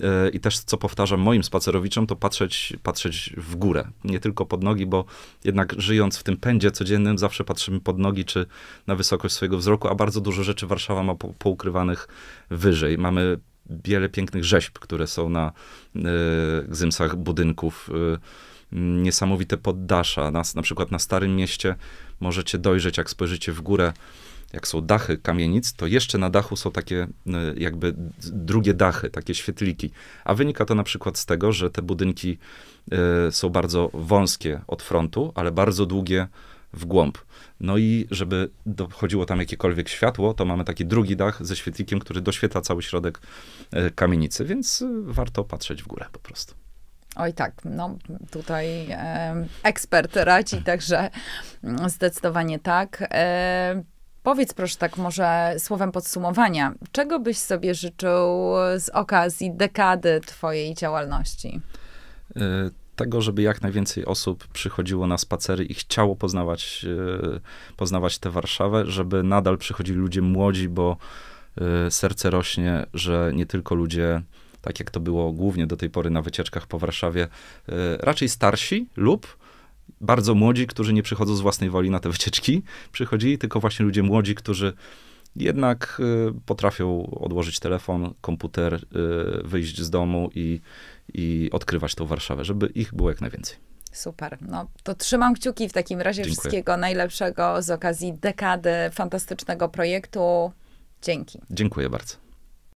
e, i też, co powtarzam moim spacerowiczom, to patrzeć, patrzeć w górę, nie tylko pod nogi, bo jednak żyjąc w tym pędzie codziennym, zawsze patrzymy pod nogi czy na wysokość swojego wzroku, a bardzo dużo rzeczy Warszawa ma po, poukrywanych wyżej. Mamy wiele pięknych rzeźb, które są na y, gzymsach budynków. Y, niesamowite poddasza. Nas na przykład na Starym Mieście możecie dojrzeć, jak spojrzycie w górę jak są dachy kamienic, to jeszcze na dachu są takie e, jakby drugie dachy, takie świetliki. A wynika to na przykład z tego, że te budynki e, są bardzo wąskie od frontu, ale bardzo długie w głąb. No i żeby dochodziło tam jakiekolwiek światło, to mamy taki drugi dach ze świetlikiem, który doświetla cały środek e, kamienicy, więc warto patrzeć w górę po prostu. Oj tak, no tutaj e, ekspert radzi, także zdecydowanie tak. E, Powiedz proszę tak może słowem podsumowania, czego byś sobie życzył z okazji dekady twojej działalności? E, tego, żeby jak najwięcej osób przychodziło na spacery i chciało poznawać, e, poznawać tę Warszawę, żeby nadal przychodzili ludzie młodzi, bo e, serce rośnie, że nie tylko ludzie tak jak to było głównie do tej pory na wycieczkach po Warszawie, raczej starsi lub bardzo młodzi, którzy nie przychodzą z własnej woli na te wycieczki, przychodzili tylko właśnie ludzie młodzi, którzy jednak y, potrafią odłożyć telefon, komputer, y, wyjść z domu i, i odkrywać tą Warszawę, żeby ich było jak najwięcej. Super. No to trzymam kciuki w takim razie Dziękuję. wszystkiego najlepszego z okazji dekady fantastycznego projektu. Dzięki. Dziękuję bardzo.